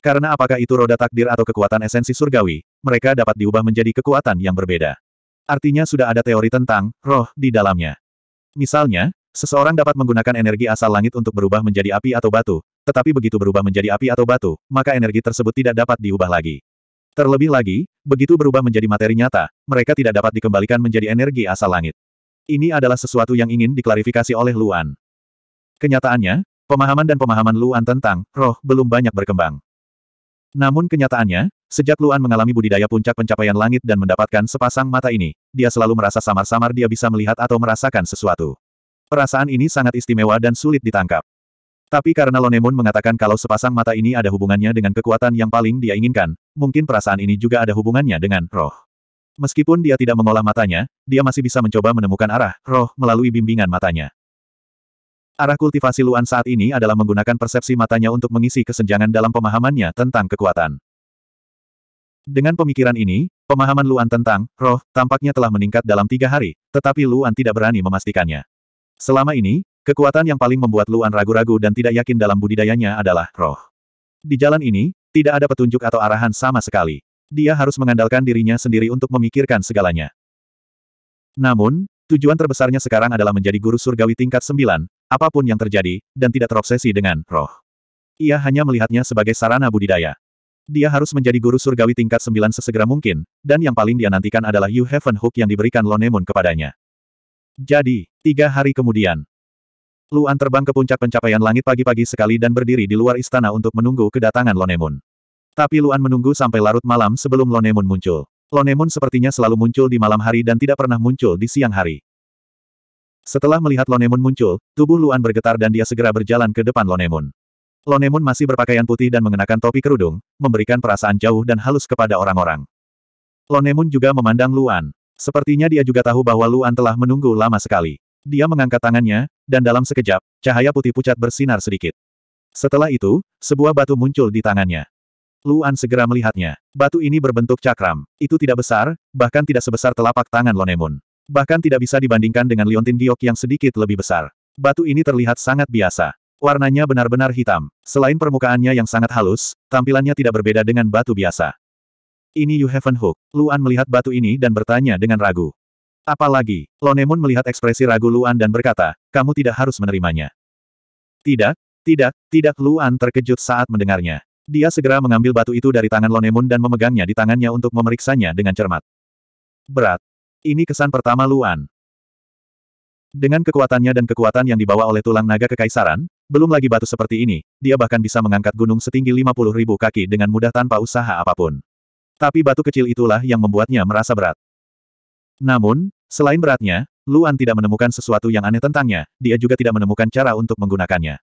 Karena apakah itu roda takdir atau kekuatan esensi surgawi, mereka dapat diubah menjadi kekuatan yang berbeda. Artinya sudah ada teori tentang roh di dalamnya. Misalnya, seseorang dapat menggunakan energi asal langit untuk berubah menjadi api atau batu, tetapi begitu berubah menjadi api atau batu, maka energi tersebut tidak dapat diubah lagi. Terlebih lagi, begitu berubah menjadi materi nyata, mereka tidak dapat dikembalikan menjadi energi asal langit. Ini adalah sesuatu yang ingin diklarifikasi oleh Luan. Kenyataannya, pemahaman dan pemahaman Luan tentang roh belum banyak berkembang. Namun kenyataannya, sejak Luan mengalami budidaya puncak pencapaian langit dan mendapatkan sepasang mata ini, dia selalu merasa samar-samar dia bisa melihat atau merasakan sesuatu. Perasaan ini sangat istimewa dan sulit ditangkap. Tapi karena Lonemon mengatakan kalau sepasang mata ini ada hubungannya dengan kekuatan yang paling dia inginkan, mungkin perasaan ini juga ada hubungannya dengan roh. Meskipun dia tidak mengolah matanya, dia masih bisa mencoba menemukan arah roh melalui bimbingan matanya. Arah kultivasi Luan saat ini adalah menggunakan persepsi matanya untuk mengisi kesenjangan dalam pemahamannya tentang kekuatan. Dengan pemikiran ini, pemahaman Luan tentang roh tampaknya telah meningkat dalam tiga hari, tetapi Luan tidak berani memastikannya. Selama ini, Kekuatan yang paling membuat Luan ragu-ragu dan tidak yakin dalam budidayanya adalah roh. Di jalan ini, tidak ada petunjuk atau arahan sama sekali. Dia harus mengandalkan dirinya sendiri untuk memikirkan segalanya. Namun, tujuan terbesarnya sekarang adalah menjadi guru surgawi tingkat sembilan. apapun yang terjadi, dan tidak terobsesi dengan roh. Ia hanya melihatnya sebagai sarana budidaya. Dia harus menjadi guru surgawi tingkat sembilan sesegera mungkin, dan yang paling dia nantikan adalah You Heaven Hook yang diberikan Lonemon kepadanya. Jadi, tiga hari kemudian, Luan terbang ke puncak pencapaian langit pagi-pagi sekali dan berdiri di luar istana untuk menunggu kedatangan Lonemun. Tapi Luan menunggu sampai larut malam sebelum Lonemun muncul. Lonemun sepertinya selalu muncul di malam hari dan tidak pernah muncul di siang hari. Setelah melihat Lonemun muncul, tubuh Luan bergetar dan dia segera berjalan ke depan Lonemun. Lonemun masih berpakaian putih dan mengenakan topi kerudung, memberikan perasaan jauh dan halus kepada orang-orang. Lonemun juga memandang Luan. Sepertinya dia juga tahu bahwa Luan telah menunggu lama sekali. Dia mengangkat tangannya, dan dalam sekejap, cahaya putih pucat bersinar sedikit. Setelah itu, sebuah batu muncul di tangannya. Luan segera melihatnya. Batu ini berbentuk cakram. Itu tidak besar, bahkan tidak sebesar telapak tangan Lonemun. Bahkan tidak bisa dibandingkan dengan liontin giok yang sedikit lebih besar. Batu ini terlihat sangat biasa. Warnanya benar-benar hitam. Selain permukaannya yang sangat halus, tampilannya tidak berbeda dengan batu biasa. Ini Yu Heaven Hook. Luan melihat batu ini dan bertanya dengan ragu. Apalagi, Lonemon melihat ekspresi ragu Luan dan berkata, kamu tidak harus menerimanya. Tidak, tidak, tidak, Luan terkejut saat mendengarnya. Dia segera mengambil batu itu dari tangan Lonemon dan memegangnya di tangannya untuk memeriksanya dengan cermat. Berat. Ini kesan pertama Luan. Dengan kekuatannya dan kekuatan yang dibawa oleh tulang naga kekaisaran, belum lagi batu seperti ini, dia bahkan bisa mengangkat gunung setinggi 50 ribu kaki dengan mudah tanpa usaha apapun. Tapi batu kecil itulah yang membuatnya merasa berat. Namun, selain beratnya, Luan tidak menemukan sesuatu yang aneh tentangnya, dia juga tidak menemukan cara untuk menggunakannya.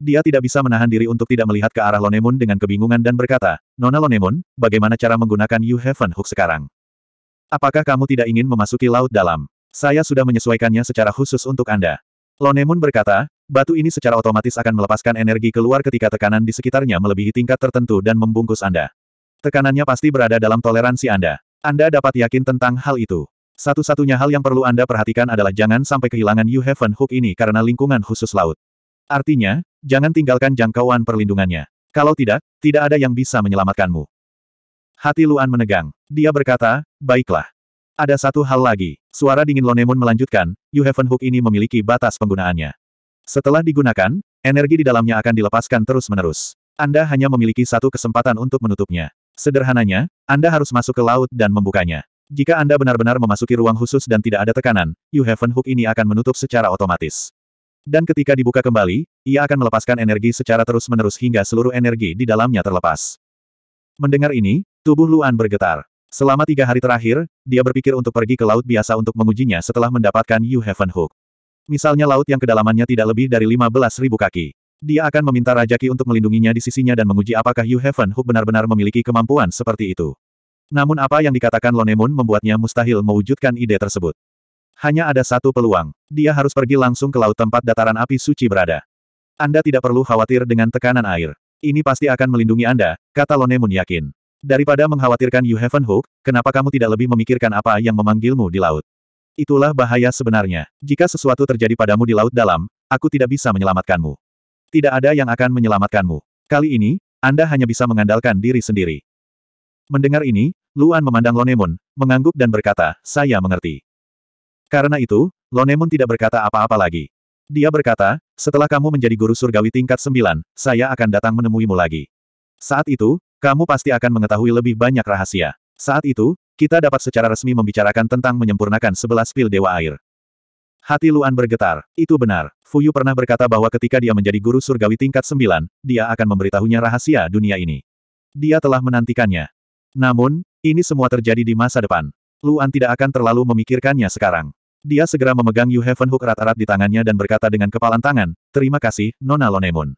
Dia tidak bisa menahan diri untuk tidak melihat ke arah Lonemun dengan kebingungan dan berkata, Nona Lonemun, bagaimana cara menggunakan You Heaven Hook sekarang? Apakah kamu tidak ingin memasuki laut dalam? Saya sudah menyesuaikannya secara khusus untuk Anda. Lonemun berkata, batu ini secara otomatis akan melepaskan energi keluar ketika tekanan di sekitarnya melebihi tingkat tertentu dan membungkus Anda. Tekanannya pasti berada dalam toleransi Anda. Anda dapat yakin tentang hal itu. Satu-satunya hal yang perlu Anda perhatikan adalah jangan sampai kehilangan You Heaven Hook ini karena lingkungan khusus laut. Artinya, jangan tinggalkan jangkauan perlindungannya. Kalau tidak, tidak ada yang bisa menyelamatkanmu. Hati Luan menegang. Dia berkata, baiklah. Ada satu hal lagi. Suara dingin Lonemon melanjutkan, You Heaven Hook ini memiliki batas penggunaannya. Setelah digunakan, energi di dalamnya akan dilepaskan terus-menerus. Anda hanya memiliki satu kesempatan untuk menutupnya. Sederhananya, Anda harus masuk ke laut dan membukanya. Jika Anda benar-benar memasuki ruang khusus dan tidak ada tekanan, You Heaven Hook ini akan menutup secara otomatis. Dan ketika dibuka kembali, ia akan melepaskan energi secara terus-menerus hingga seluruh energi di dalamnya terlepas. Mendengar ini, tubuh Luan bergetar. Selama tiga hari terakhir, dia berpikir untuk pergi ke laut biasa untuk mengujinya setelah mendapatkan You Heaven Hook. Misalnya laut yang kedalamannya tidak lebih dari 15.000 kaki. Dia akan meminta Rajaki untuk melindunginya di sisinya dan menguji apakah You Heaven Hook benar-benar memiliki kemampuan seperti itu. Namun apa yang dikatakan Lonemun membuatnya mustahil mewujudkan ide tersebut. Hanya ada satu peluang. Dia harus pergi langsung ke laut tempat dataran api suci berada. Anda tidak perlu khawatir dengan tekanan air. Ini pasti akan melindungi Anda, kata Lonemun yakin. Daripada mengkhawatirkan You Heaven Hook, kenapa kamu tidak lebih memikirkan apa yang memanggilmu di laut? Itulah bahaya sebenarnya. Jika sesuatu terjadi padamu di laut dalam, aku tidak bisa menyelamatkanmu. Tidak ada yang akan menyelamatkanmu. Kali ini, Anda hanya bisa mengandalkan diri sendiri. Mendengar ini, Luan memandang Lonemun, mengangguk dan berkata, saya mengerti. Karena itu, Lonemun tidak berkata apa-apa lagi. Dia berkata, setelah kamu menjadi guru surgawi tingkat sembilan, saya akan datang menemuimu lagi. Saat itu, kamu pasti akan mengetahui lebih banyak rahasia. Saat itu, kita dapat secara resmi membicarakan tentang menyempurnakan sebelas pil Dewa Air. Hati Luan bergetar. Itu benar. Fuyu pernah berkata bahwa ketika dia menjadi guru surgawi tingkat sembilan, dia akan memberitahunya rahasia dunia ini. Dia telah menantikannya. Namun, ini semua terjadi di masa depan. Luan tidak akan terlalu memikirkannya sekarang. Dia segera memegang Yu Heaven Hook erat-erat di tangannya dan berkata dengan kepalan tangan, Terima kasih, Nona Lonemun.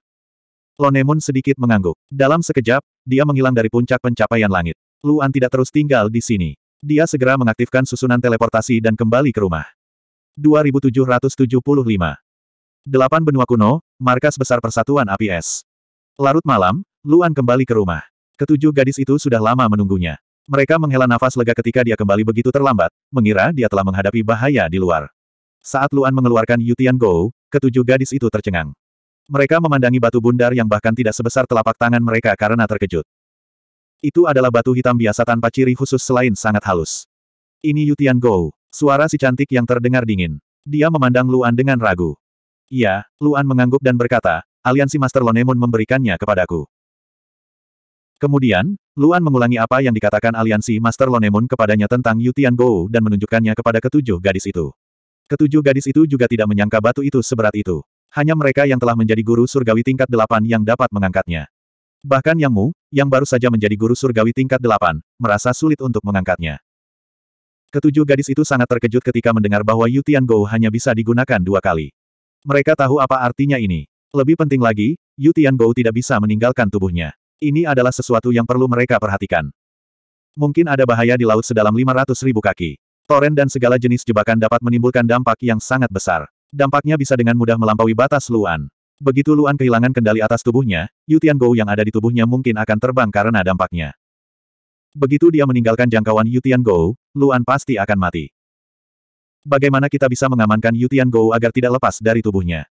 Lonemun sedikit mengangguk. Dalam sekejap, dia menghilang dari puncak pencapaian langit. Luan tidak terus tinggal di sini. Dia segera mengaktifkan susunan teleportasi dan kembali ke rumah. 2775 Delapan benua kuno, markas besar persatuan APS. Larut malam, Luan kembali ke rumah. Ketujuh gadis itu sudah lama menunggunya. Mereka menghela nafas lega ketika dia kembali begitu terlambat, mengira dia telah menghadapi bahaya di luar. Saat Luan mengeluarkan Yutian Go, ketujuh gadis itu tercengang. Mereka memandangi batu bundar yang bahkan tidak sebesar telapak tangan mereka karena terkejut. Itu adalah batu hitam biasa tanpa ciri khusus selain sangat halus. Ini Yutian Go, suara si cantik yang terdengar dingin. Dia memandang Luan dengan ragu. Iya, Luan mengangguk dan berkata, aliansi Master Lonemon memberikannya kepadaku. Kemudian, Luan mengulangi apa yang dikatakan aliansi Master Lonemon kepadanya tentang Yutian Gou dan menunjukkannya kepada ketujuh gadis itu. Ketujuh gadis itu juga tidak menyangka batu itu seberat itu. Hanya mereka yang telah menjadi guru surgawi tingkat delapan yang dapat mengangkatnya. Bahkan Yang Mu, yang baru saja menjadi guru surgawi tingkat delapan, merasa sulit untuk mengangkatnya. Ketujuh gadis itu sangat terkejut ketika mendengar bahwa Yutian Gou hanya bisa digunakan dua kali. Mereka tahu apa artinya ini. Lebih penting lagi, Yutian Gou tidak bisa meninggalkan tubuhnya. Ini adalah sesuatu yang perlu mereka perhatikan. Mungkin ada bahaya di laut sedalam 500 ribu kaki. Toren dan segala jenis jebakan dapat menimbulkan dampak yang sangat besar. Dampaknya bisa dengan mudah melampaui batas Luan. Begitu Luan kehilangan kendali atas tubuhnya, Yutian Gou yang ada di tubuhnya mungkin akan terbang karena dampaknya. Begitu dia meninggalkan jangkauan Yutian Gou, Luan pasti akan mati. Bagaimana kita bisa mengamankan Yutian Gou agar tidak lepas dari tubuhnya?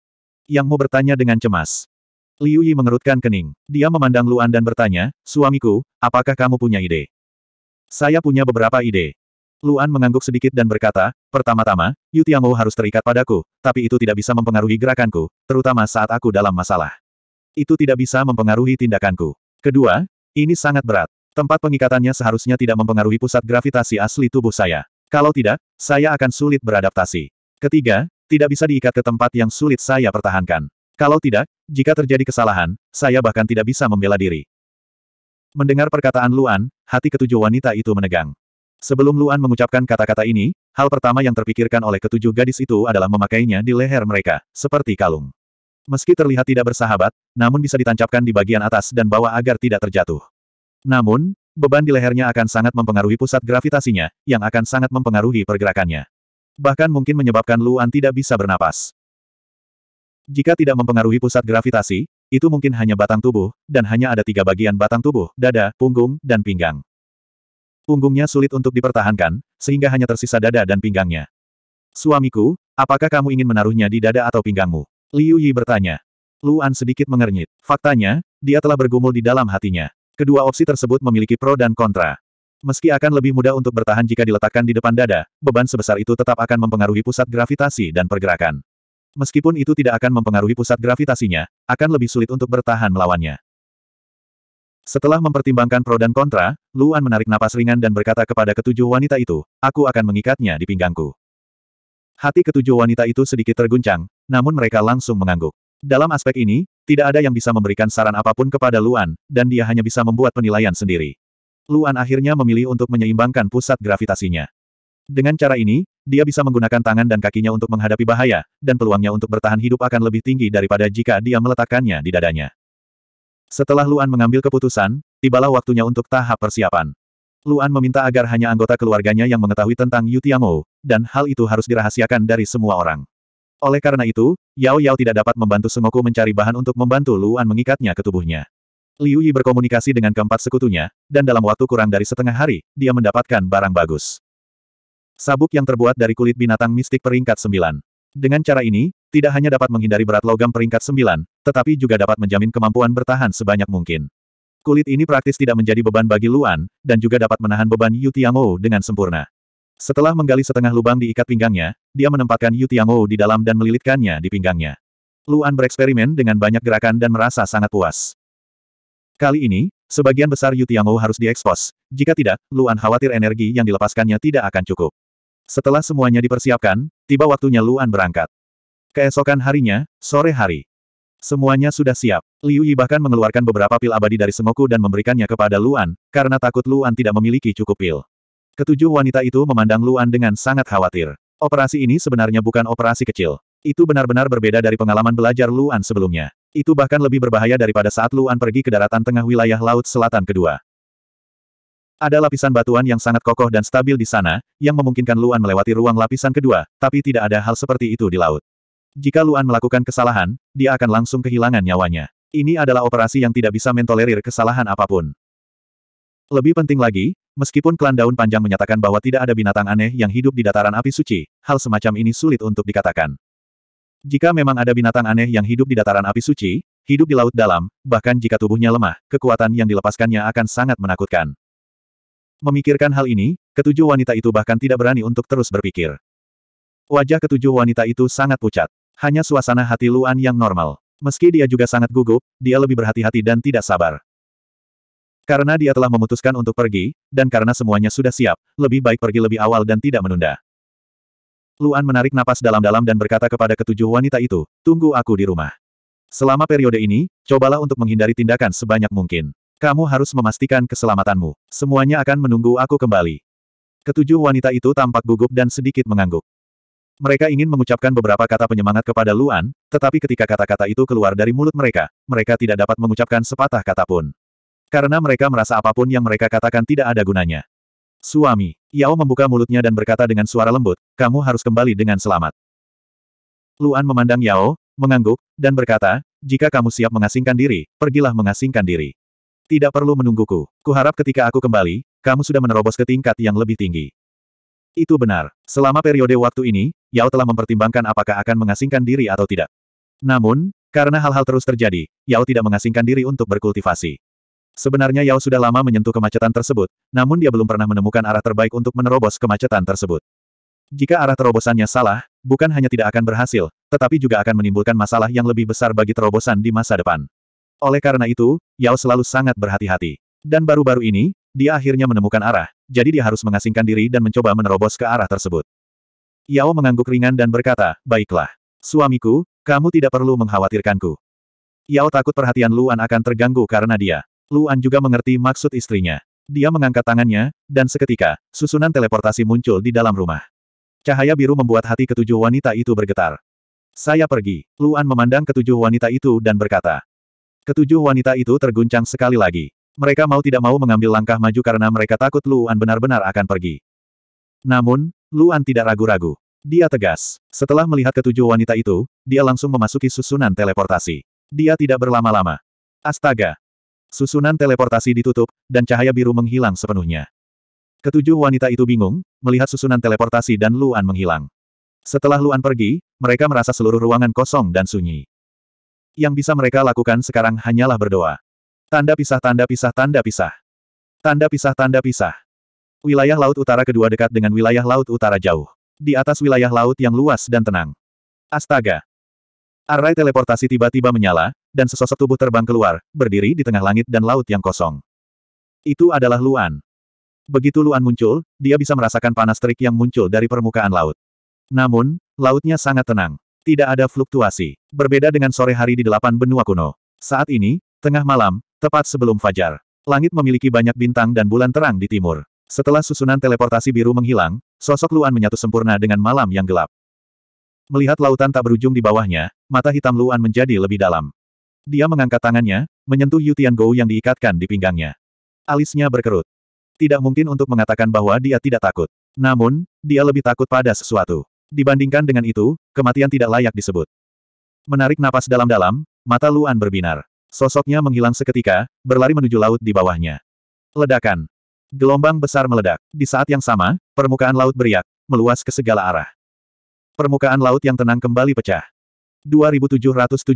Yang mau bertanya dengan cemas. Liu Yi mengerutkan kening. Dia memandang Luan dan bertanya, Suamiku, apakah kamu punya ide? Saya punya beberapa ide. Luan mengangguk sedikit dan berkata, Pertama-tama, Yu Tiangou harus terikat padaku, tapi itu tidak bisa mempengaruhi gerakanku, terutama saat aku dalam masalah. Itu tidak bisa mempengaruhi tindakanku. Kedua, ini sangat berat. Tempat pengikatannya seharusnya tidak mempengaruhi pusat gravitasi asli tubuh saya. Kalau tidak, saya akan sulit beradaptasi. Ketiga, tidak bisa diikat ke tempat yang sulit saya pertahankan. Kalau tidak, jika terjadi kesalahan, saya bahkan tidak bisa membela diri. Mendengar perkataan Luan, hati ketujuh wanita itu menegang. Sebelum Luan mengucapkan kata-kata ini, hal pertama yang terpikirkan oleh ketujuh gadis itu adalah memakainya di leher mereka, seperti kalung. Meski terlihat tidak bersahabat, namun bisa ditancapkan di bagian atas dan bawah agar tidak terjatuh. Namun, beban di lehernya akan sangat mempengaruhi pusat gravitasinya, yang akan sangat mempengaruhi pergerakannya. Bahkan mungkin menyebabkan Luan tidak bisa bernapas. Jika tidak mempengaruhi pusat gravitasi, itu mungkin hanya batang tubuh, dan hanya ada tiga bagian batang tubuh, dada, punggung, dan pinggang. Punggungnya sulit untuk dipertahankan, sehingga hanya tersisa dada dan pinggangnya. Suamiku, apakah kamu ingin menaruhnya di dada atau pinggangmu? Liu Yi bertanya. Luan sedikit mengernyit. Faktanya, dia telah bergumul di dalam hatinya. Kedua opsi tersebut memiliki pro dan kontra. Meski akan lebih mudah untuk bertahan jika diletakkan di depan dada, beban sebesar itu tetap akan mempengaruhi pusat gravitasi dan pergerakan. Meskipun itu tidak akan mempengaruhi pusat gravitasinya, akan lebih sulit untuk bertahan melawannya. Setelah mempertimbangkan pro dan kontra, Luan menarik napas ringan dan berkata kepada ketujuh wanita itu, aku akan mengikatnya di pinggangku. Hati ketujuh wanita itu sedikit terguncang, namun mereka langsung mengangguk. Dalam aspek ini, tidak ada yang bisa memberikan saran apapun kepada Luan, dan dia hanya bisa membuat penilaian sendiri. Luan akhirnya memilih untuk menyeimbangkan pusat gravitasinya. Dengan cara ini, dia bisa menggunakan tangan dan kakinya untuk menghadapi bahaya, dan peluangnya untuk bertahan hidup akan lebih tinggi daripada jika dia meletakkannya di dadanya. Setelah Luan mengambil keputusan, tibalah waktunya untuk tahap persiapan. Luan meminta agar hanya anggota keluarganya yang mengetahui tentang Yu Tiangou, dan hal itu harus dirahasiakan dari semua orang. Oleh karena itu, Yao Yao tidak dapat membantu Sengoku mencari bahan untuk membantu Luan mengikatnya ke tubuhnya. Liu Yi berkomunikasi dengan keempat sekutunya, dan dalam waktu kurang dari setengah hari, dia mendapatkan barang bagus. Sabuk yang terbuat dari kulit binatang mistik peringkat 9. Dengan cara ini, tidak hanya dapat menghindari berat logam peringkat 9, tetapi juga dapat menjamin kemampuan bertahan sebanyak mungkin. Kulit ini praktis tidak menjadi beban bagi Luan, dan juga dapat menahan beban Yu Tiangou dengan sempurna. Setelah menggali setengah lubang di ikat pinggangnya, dia menempatkan Yu Tiangou di dalam dan melilitkannya di pinggangnya. Luan bereksperimen dengan banyak gerakan dan merasa sangat puas. Kali ini, sebagian besar Yu Tiangou harus diekspos. Jika tidak, Luan khawatir energi yang dilepaskannya tidak akan cukup. Setelah semuanya dipersiapkan, tiba waktunya Luan berangkat. Keesokan harinya, sore hari. Semuanya sudah siap. Liu Yi bahkan mengeluarkan beberapa pil abadi dari Sengoku dan memberikannya kepada Luan, karena takut Luan tidak memiliki cukup pil. Ketujuh wanita itu memandang Luan dengan sangat khawatir. Operasi ini sebenarnya bukan operasi kecil. Itu benar-benar berbeda dari pengalaman belajar Luan sebelumnya. Itu bahkan lebih berbahaya daripada saat Luan pergi ke daratan tengah wilayah Laut Selatan kedua. Ada lapisan batuan yang sangat kokoh dan stabil di sana, yang memungkinkan Luan melewati ruang lapisan kedua, tapi tidak ada hal seperti itu di laut. Jika Luan melakukan kesalahan, dia akan langsung kehilangan nyawanya. Ini adalah operasi yang tidak bisa mentolerir kesalahan apapun. Lebih penting lagi, meskipun klan daun panjang menyatakan bahwa tidak ada binatang aneh yang hidup di dataran api suci, hal semacam ini sulit untuk dikatakan. Jika memang ada binatang aneh yang hidup di dataran api suci, hidup di laut dalam, bahkan jika tubuhnya lemah, kekuatan yang dilepaskannya akan sangat menakutkan. Memikirkan hal ini, ketujuh wanita itu bahkan tidak berani untuk terus berpikir. Wajah ketujuh wanita itu sangat pucat. Hanya suasana hati Luan yang normal. Meski dia juga sangat gugup, dia lebih berhati-hati dan tidak sabar. Karena dia telah memutuskan untuk pergi, dan karena semuanya sudah siap, lebih baik pergi lebih awal dan tidak menunda. Luan menarik napas dalam-dalam dan berkata kepada ketujuh wanita itu, tunggu aku di rumah. Selama periode ini, cobalah untuk menghindari tindakan sebanyak mungkin. Kamu harus memastikan keselamatanmu. Semuanya akan menunggu aku kembali. Ketujuh wanita itu tampak gugup dan sedikit mengangguk. Mereka ingin mengucapkan beberapa kata penyemangat kepada Luan, tetapi ketika kata-kata itu keluar dari mulut mereka, mereka tidak dapat mengucapkan sepatah kata pun. Karena mereka merasa apapun yang mereka katakan tidak ada gunanya. Suami, Yao membuka mulutnya dan berkata dengan suara lembut, kamu harus kembali dengan selamat. Luan memandang Yao, mengangguk, dan berkata, jika kamu siap mengasingkan diri, pergilah mengasingkan diri. Tidak perlu menungguku. Kuharap ketika aku kembali, kamu sudah menerobos ke tingkat yang lebih tinggi. Itu benar. Selama periode waktu ini, Yao telah mempertimbangkan apakah akan mengasingkan diri atau tidak. Namun, karena hal-hal terus terjadi, Yao tidak mengasingkan diri untuk berkultivasi. Sebenarnya Yao sudah lama menyentuh kemacetan tersebut, namun dia belum pernah menemukan arah terbaik untuk menerobos kemacetan tersebut. Jika arah terobosannya salah, bukan hanya tidak akan berhasil, tetapi juga akan menimbulkan masalah yang lebih besar bagi terobosan di masa depan. Oleh karena itu, Yao selalu sangat berhati-hati. Dan baru-baru ini, dia akhirnya menemukan arah, jadi dia harus mengasingkan diri dan mencoba menerobos ke arah tersebut. Yao mengangguk ringan dan berkata, Baiklah. Suamiku, kamu tidak perlu mengkhawatirkanku. Yao takut perhatian Luan akan terganggu karena dia. Luan juga mengerti maksud istrinya. Dia mengangkat tangannya, dan seketika, susunan teleportasi muncul di dalam rumah. Cahaya biru membuat hati ketujuh wanita itu bergetar. Saya pergi. Luan memandang ketujuh wanita itu dan berkata, Ketujuh wanita itu terguncang sekali lagi. Mereka mau tidak mau mengambil langkah maju karena mereka takut Luan benar-benar akan pergi. Namun, Luan tidak ragu-ragu. Dia tegas. Setelah melihat ketujuh wanita itu, dia langsung memasuki susunan teleportasi. Dia tidak berlama-lama. Astaga! Susunan teleportasi ditutup, dan cahaya biru menghilang sepenuhnya. Ketujuh wanita itu bingung, melihat susunan teleportasi dan Luan menghilang. Setelah Luan pergi, mereka merasa seluruh ruangan kosong dan sunyi. Yang bisa mereka lakukan sekarang hanyalah berdoa. Tanda pisah tanda pisah tanda pisah. Tanda pisah tanda pisah. Wilayah laut utara kedua dekat dengan wilayah laut utara jauh. Di atas wilayah laut yang luas dan tenang. Astaga. Array teleportasi tiba-tiba menyala, dan sesosok tubuh terbang keluar, berdiri di tengah langit dan laut yang kosong. Itu adalah Luan. Begitu Luan muncul, dia bisa merasakan panas terik yang muncul dari permukaan laut. Namun, lautnya sangat tenang. Tidak ada fluktuasi. Berbeda dengan sore hari di delapan benua kuno. Saat ini, tengah malam, tepat sebelum fajar. Langit memiliki banyak bintang dan bulan terang di timur. Setelah susunan teleportasi biru menghilang, sosok Luan menyatu sempurna dengan malam yang gelap. Melihat lautan tak berujung di bawahnya, mata hitam Luan menjadi lebih dalam. Dia mengangkat tangannya, menyentuh Yu Gou yang diikatkan di pinggangnya. Alisnya berkerut. Tidak mungkin untuk mengatakan bahwa dia tidak takut. Namun, dia lebih takut pada sesuatu. Dibandingkan dengan itu, kematian tidak layak disebut. Menarik napas dalam-dalam, mata Luan berbinar. Sosoknya menghilang seketika, berlari menuju laut di bawahnya. Ledakan. Gelombang besar meledak. Di saat yang sama, permukaan laut beriak, meluas ke segala arah. Permukaan laut yang tenang kembali pecah. 2776.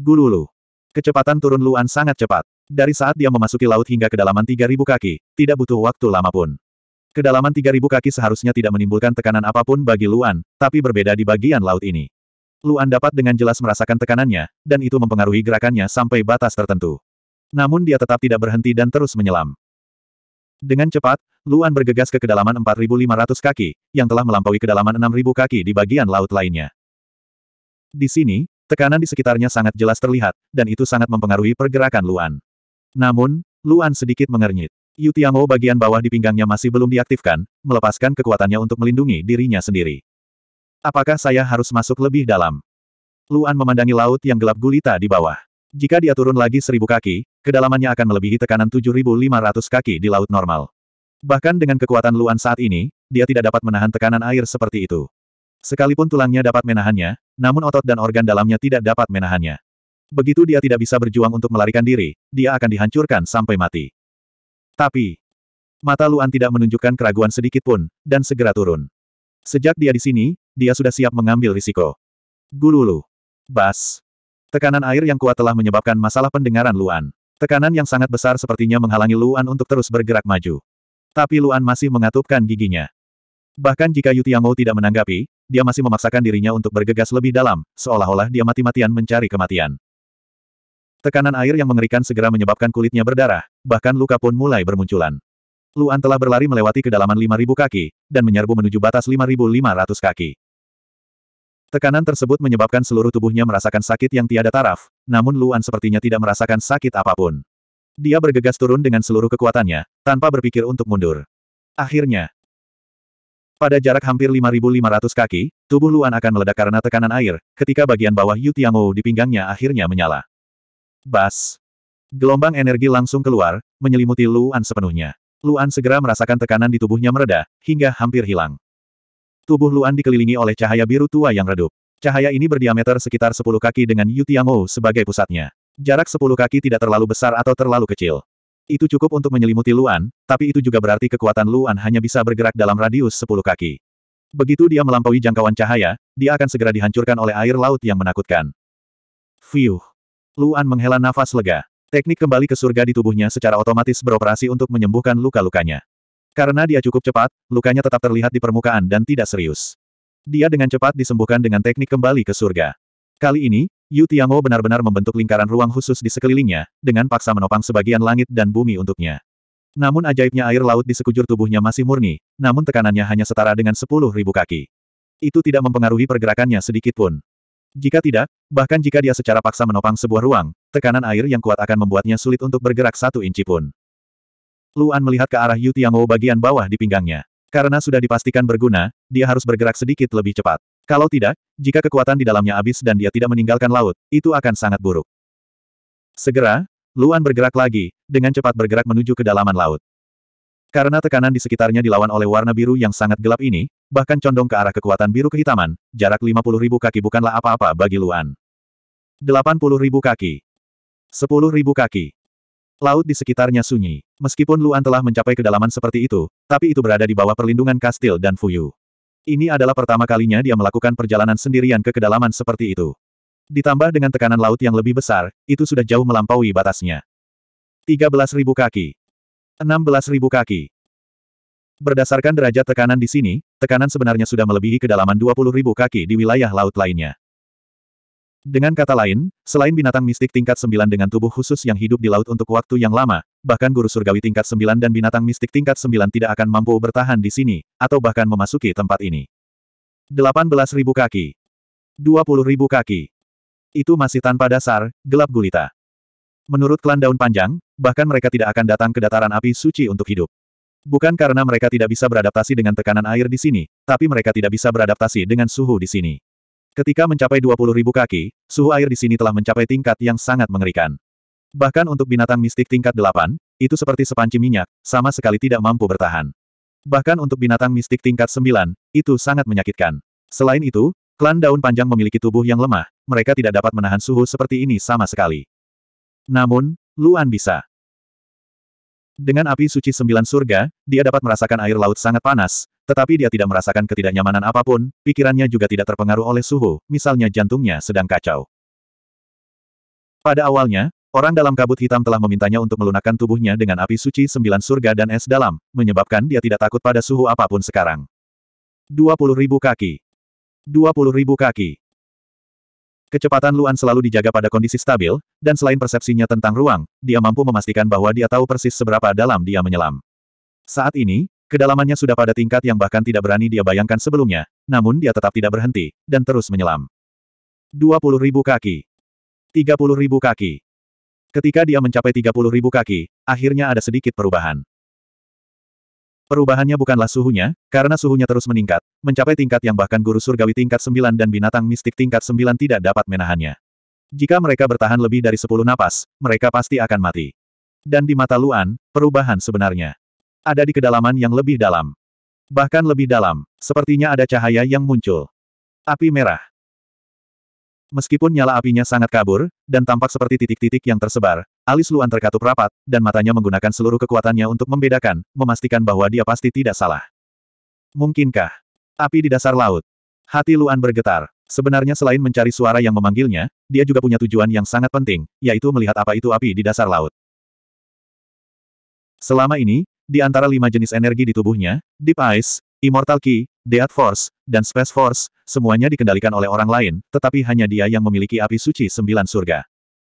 Gululu. Kecepatan turun Luan sangat cepat. Dari saat dia memasuki laut hingga kedalaman 3000 kaki, tidak butuh waktu lama pun. Kedalaman 3.000 kaki seharusnya tidak menimbulkan tekanan apapun bagi Luan, tapi berbeda di bagian laut ini. Luan dapat dengan jelas merasakan tekanannya, dan itu mempengaruhi gerakannya sampai batas tertentu. Namun dia tetap tidak berhenti dan terus menyelam. Dengan cepat, Luan bergegas ke kedalaman 4.500 kaki, yang telah melampaui kedalaman 6.000 kaki di bagian laut lainnya. Di sini, tekanan di sekitarnya sangat jelas terlihat, dan itu sangat mempengaruhi pergerakan Luan. Namun, Luan sedikit mengernyit. Yu Tiangho bagian bawah di pinggangnya masih belum diaktifkan, melepaskan kekuatannya untuk melindungi dirinya sendiri. Apakah saya harus masuk lebih dalam? Luan memandangi laut yang gelap gulita di bawah. Jika dia turun lagi seribu kaki, kedalamannya akan melebihi tekanan 7.500 kaki di laut normal. Bahkan dengan kekuatan Luan saat ini, dia tidak dapat menahan tekanan air seperti itu. Sekalipun tulangnya dapat menahannya, namun otot dan organ dalamnya tidak dapat menahannya. Begitu dia tidak bisa berjuang untuk melarikan diri, dia akan dihancurkan sampai mati. Tapi, mata Luan tidak menunjukkan keraguan sedikit pun, dan segera turun. Sejak dia di sini, dia sudah siap mengambil risiko. Gululu. Bas. Tekanan air yang kuat telah menyebabkan masalah pendengaran Luan. Tekanan yang sangat besar sepertinya menghalangi Luan untuk terus bergerak maju. Tapi Luan masih mengatupkan giginya. Bahkan jika Yu Tiangou tidak menanggapi, dia masih memaksakan dirinya untuk bergegas lebih dalam, seolah-olah dia mati-matian mencari kematian. Tekanan air yang mengerikan segera menyebabkan kulitnya berdarah, bahkan luka pun mulai bermunculan. Luan telah berlari melewati kedalaman 5.000 kaki, dan menyerbu menuju batas 5.500 kaki. Tekanan tersebut menyebabkan seluruh tubuhnya merasakan sakit yang tiada taraf, namun Luan sepertinya tidak merasakan sakit apapun. Dia bergegas turun dengan seluruh kekuatannya, tanpa berpikir untuk mundur. Akhirnya, pada jarak hampir 5.500 kaki, tubuh Luan akan meledak karena tekanan air, ketika bagian bawah Yu Tiangou di pinggangnya akhirnya menyala. Bas. Gelombang energi langsung keluar, menyelimuti Luan sepenuhnya. Luan segera merasakan tekanan di tubuhnya mereda, hingga hampir hilang. Tubuh Luan dikelilingi oleh cahaya biru tua yang redup. Cahaya ini berdiameter sekitar 10 kaki dengan Yu Tiangou sebagai pusatnya. Jarak 10 kaki tidak terlalu besar atau terlalu kecil. Itu cukup untuk menyelimuti Luan, tapi itu juga berarti kekuatan Luan hanya bisa bergerak dalam radius 10 kaki. Begitu dia melampaui jangkauan cahaya, dia akan segera dihancurkan oleh air laut yang menakutkan. Fiuh! Luan menghela nafas lega. Teknik kembali ke surga di tubuhnya secara otomatis beroperasi untuk menyembuhkan luka-lukanya. Karena dia cukup cepat, lukanya tetap terlihat di permukaan dan tidak serius. Dia dengan cepat disembuhkan dengan teknik kembali ke surga. Kali ini, Yu Tiango benar-benar membentuk lingkaran ruang khusus di sekelilingnya, dengan paksa menopang sebagian langit dan bumi untuknya. Namun ajaibnya air laut di sekujur tubuhnya masih murni, namun tekanannya hanya setara dengan sepuluh ribu kaki. Itu tidak mempengaruhi pergerakannya sedikitpun. Jika tidak, bahkan jika dia secara paksa menopang sebuah ruang, tekanan air yang kuat akan membuatnya sulit untuk bergerak satu inci pun. Luan melihat ke arah Yu Tiangwo bagian bawah di pinggangnya. Karena sudah dipastikan berguna, dia harus bergerak sedikit lebih cepat. Kalau tidak, jika kekuatan di dalamnya habis dan dia tidak meninggalkan laut, itu akan sangat buruk. Segera, Luan bergerak lagi, dengan cepat bergerak menuju kedalaman laut. Karena tekanan di sekitarnya dilawan oleh warna biru yang sangat gelap ini, bahkan condong ke arah kekuatan biru kehitaman, jarak 50 ribu kaki bukanlah apa-apa bagi Luan. 80 ribu kaki. 10 ribu kaki. Laut di sekitarnya sunyi. Meskipun Luan telah mencapai kedalaman seperti itu, tapi itu berada di bawah perlindungan kastil dan Fuyu. Ini adalah pertama kalinya dia melakukan perjalanan sendirian ke kedalaman seperti itu. Ditambah dengan tekanan laut yang lebih besar, itu sudah jauh melampaui batasnya. 13.000 kaki. 16.000 kaki. Berdasarkan derajat tekanan di sini, tekanan sebenarnya sudah melebihi kedalaman 20.000 kaki di wilayah laut lainnya. Dengan kata lain, selain binatang mistik tingkat 9 dengan tubuh khusus yang hidup di laut untuk waktu yang lama, bahkan guru surgawi tingkat 9 dan binatang mistik tingkat 9 tidak akan mampu bertahan di sini, atau bahkan memasuki tempat ini. 18.000 kaki. 20.000 kaki. Itu masih tanpa dasar, gelap gulita. Menurut klan daun panjang, bahkan mereka tidak akan datang ke dataran api suci untuk hidup. Bukan karena mereka tidak bisa beradaptasi dengan tekanan air di sini, tapi mereka tidak bisa beradaptasi dengan suhu di sini. Ketika mencapai ribu kaki, suhu air di sini telah mencapai tingkat yang sangat mengerikan. Bahkan untuk binatang mistik tingkat 8, itu seperti sepanci minyak, sama sekali tidak mampu bertahan. Bahkan untuk binatang mistik tingkat 9, itu sangat menyakitkan. Selain itu, klan daun panjang memiliki tubuh yang lemah, mereka tidak dapat menahan suhu seperti ini sama sekali. Namun, Luan bisa. Dengan api suci sembilan surga, dia dapat merasakan air laut sangat panas, tetapi dia tidak merasakan ketidaknyamanan apapun, pikirannya juga tidak terpengaruh oleh suhu, misalnya jantungnya sedang kacau. Pada awalnya, orang dalam kabut hitam telah memintanya untuk melunakkan tubuhnya dengan api suci sembilan surga dan es dalam, menyebabkan dia tidak takut pada suhu apapun sekarang. 20.000 kaki. 20.000 kaki. Kecepatan Luan selalu dijaga pada kondisi stabil, dan selain persepsinya tentang ruang, dia mampu memastikan bahwa dia tahu persis seberapa dalam dia menyelam. Saat ini, kedalamannya sudah pada tingkat yang bahkan tidak berani dia bayangkan sebelumnya, namun dia tetap tidak berhenti, dan terus menyelam. 20.000 kaki. 30.000 kaki. Ketika dia mencapai 30.000 kaki, akhirnya ada sedikit perubahan. Perubahannya bukanlah suhunya, karena suhunya terus meningkat, mencapai tingkat yang bahkan guru surgawi tingkat 9 dan binatang mistik tingkat 9 tidak dapat menahannya. Jika mereka bertahan lebih dari 10 napas, mereka pasti akan mati. Dan di mata Luan, perubahan sebenarnya ada di kedalaman yang lebih dalam. Bahkan lebih dalam, sepertinya ada cahaya yang muncul. Api merah. Meskipun nyala apinya sangat kabur, dan tampak seperti titik-titik yang tersebar, Alis Luan terkatup rapat, dan matanya menggunakan seluruh kekuatannya untuk membedakan, memastikan bahwa dia pasti tidak salah. Mungkinkah? Api di dasar laut. Hati Luan bergetar. Sebenarnya selain mencari suara yang memanggilnya, dia juga punya tujuan yang sangat penting, yaitu melihat apa itu api di dasar laut. Selama ini, di antara lima jenis energi di tubuhnya, Deep Ice, Immortal Key, Death Force, dan Space Force, semuanya dikendalikan oleh orang lain, tetapi hanya dia yang memiliki api suci sembilan surga.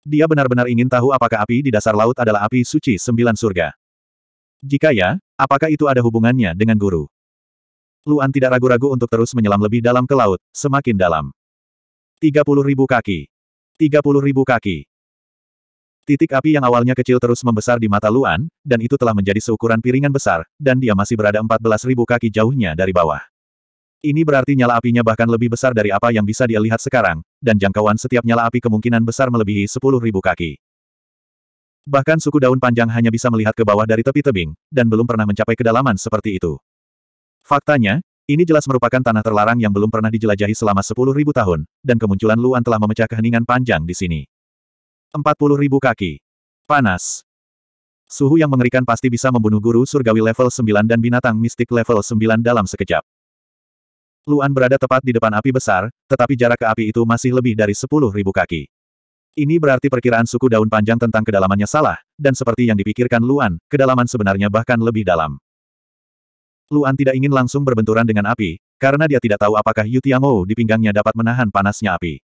Dia benar-benar ingin tahu apakah api di dasar laut adalah api suci sembilan surga. Jika ya, apakah itu ada hubungannya dengan guru? Luan tidak ragu-ragu untuk terus menyelam lebih dalam ke laut, semakin dalam. 30 ribu kaki. 30 ribu kaki. Titik api yang awalnya kecil terus membesar di mata Luan, dan itu telah menjadi seukuran piringan besar, dan dia masih berada 14 ribu kaki jauhnya dari bawah. Ini berarti nyala apinya bahkan lebih besar dari apa yang bisa dia lihat sekarang, dan jangkauan setiap nyala api kemungkinan besar melebihi sepuluh ribu kaki. Bahkan suku daun panjang hanya bisa melihat ke bawah dari tepi tebing, dan belum pernah mencapai kedalaman seperti itu. Faktanya, ini jelas merupakan tanah terlarang yang belum pernah dijelajahi selama sepuluh ribu tahun, dan kemunculan Luan telah memecah keheningan panjang di sini. Empat puluh ribu kaki. Panas. Suhu yang mengerikan pasti bisa membunuh guru surgawi level 9 dan binatang mistik level 9 dalam sekejap. Luan berada tepat di depan api besar, tetapi jarak ke api itu masih lebih dari sepuluh ribu kaki. Ini berarti perkiraan suku daun panjang tentang kedalamannya salah, dan seperti yang dipikirkan Luan, kedalaman sebenarnya bahkan lebih dalam. Luan tidak ingin langsung berbenturan dengan api, karena dia tidak tahu apakah Yu Tiangou di pinggangnya dapat menahan panasnya api.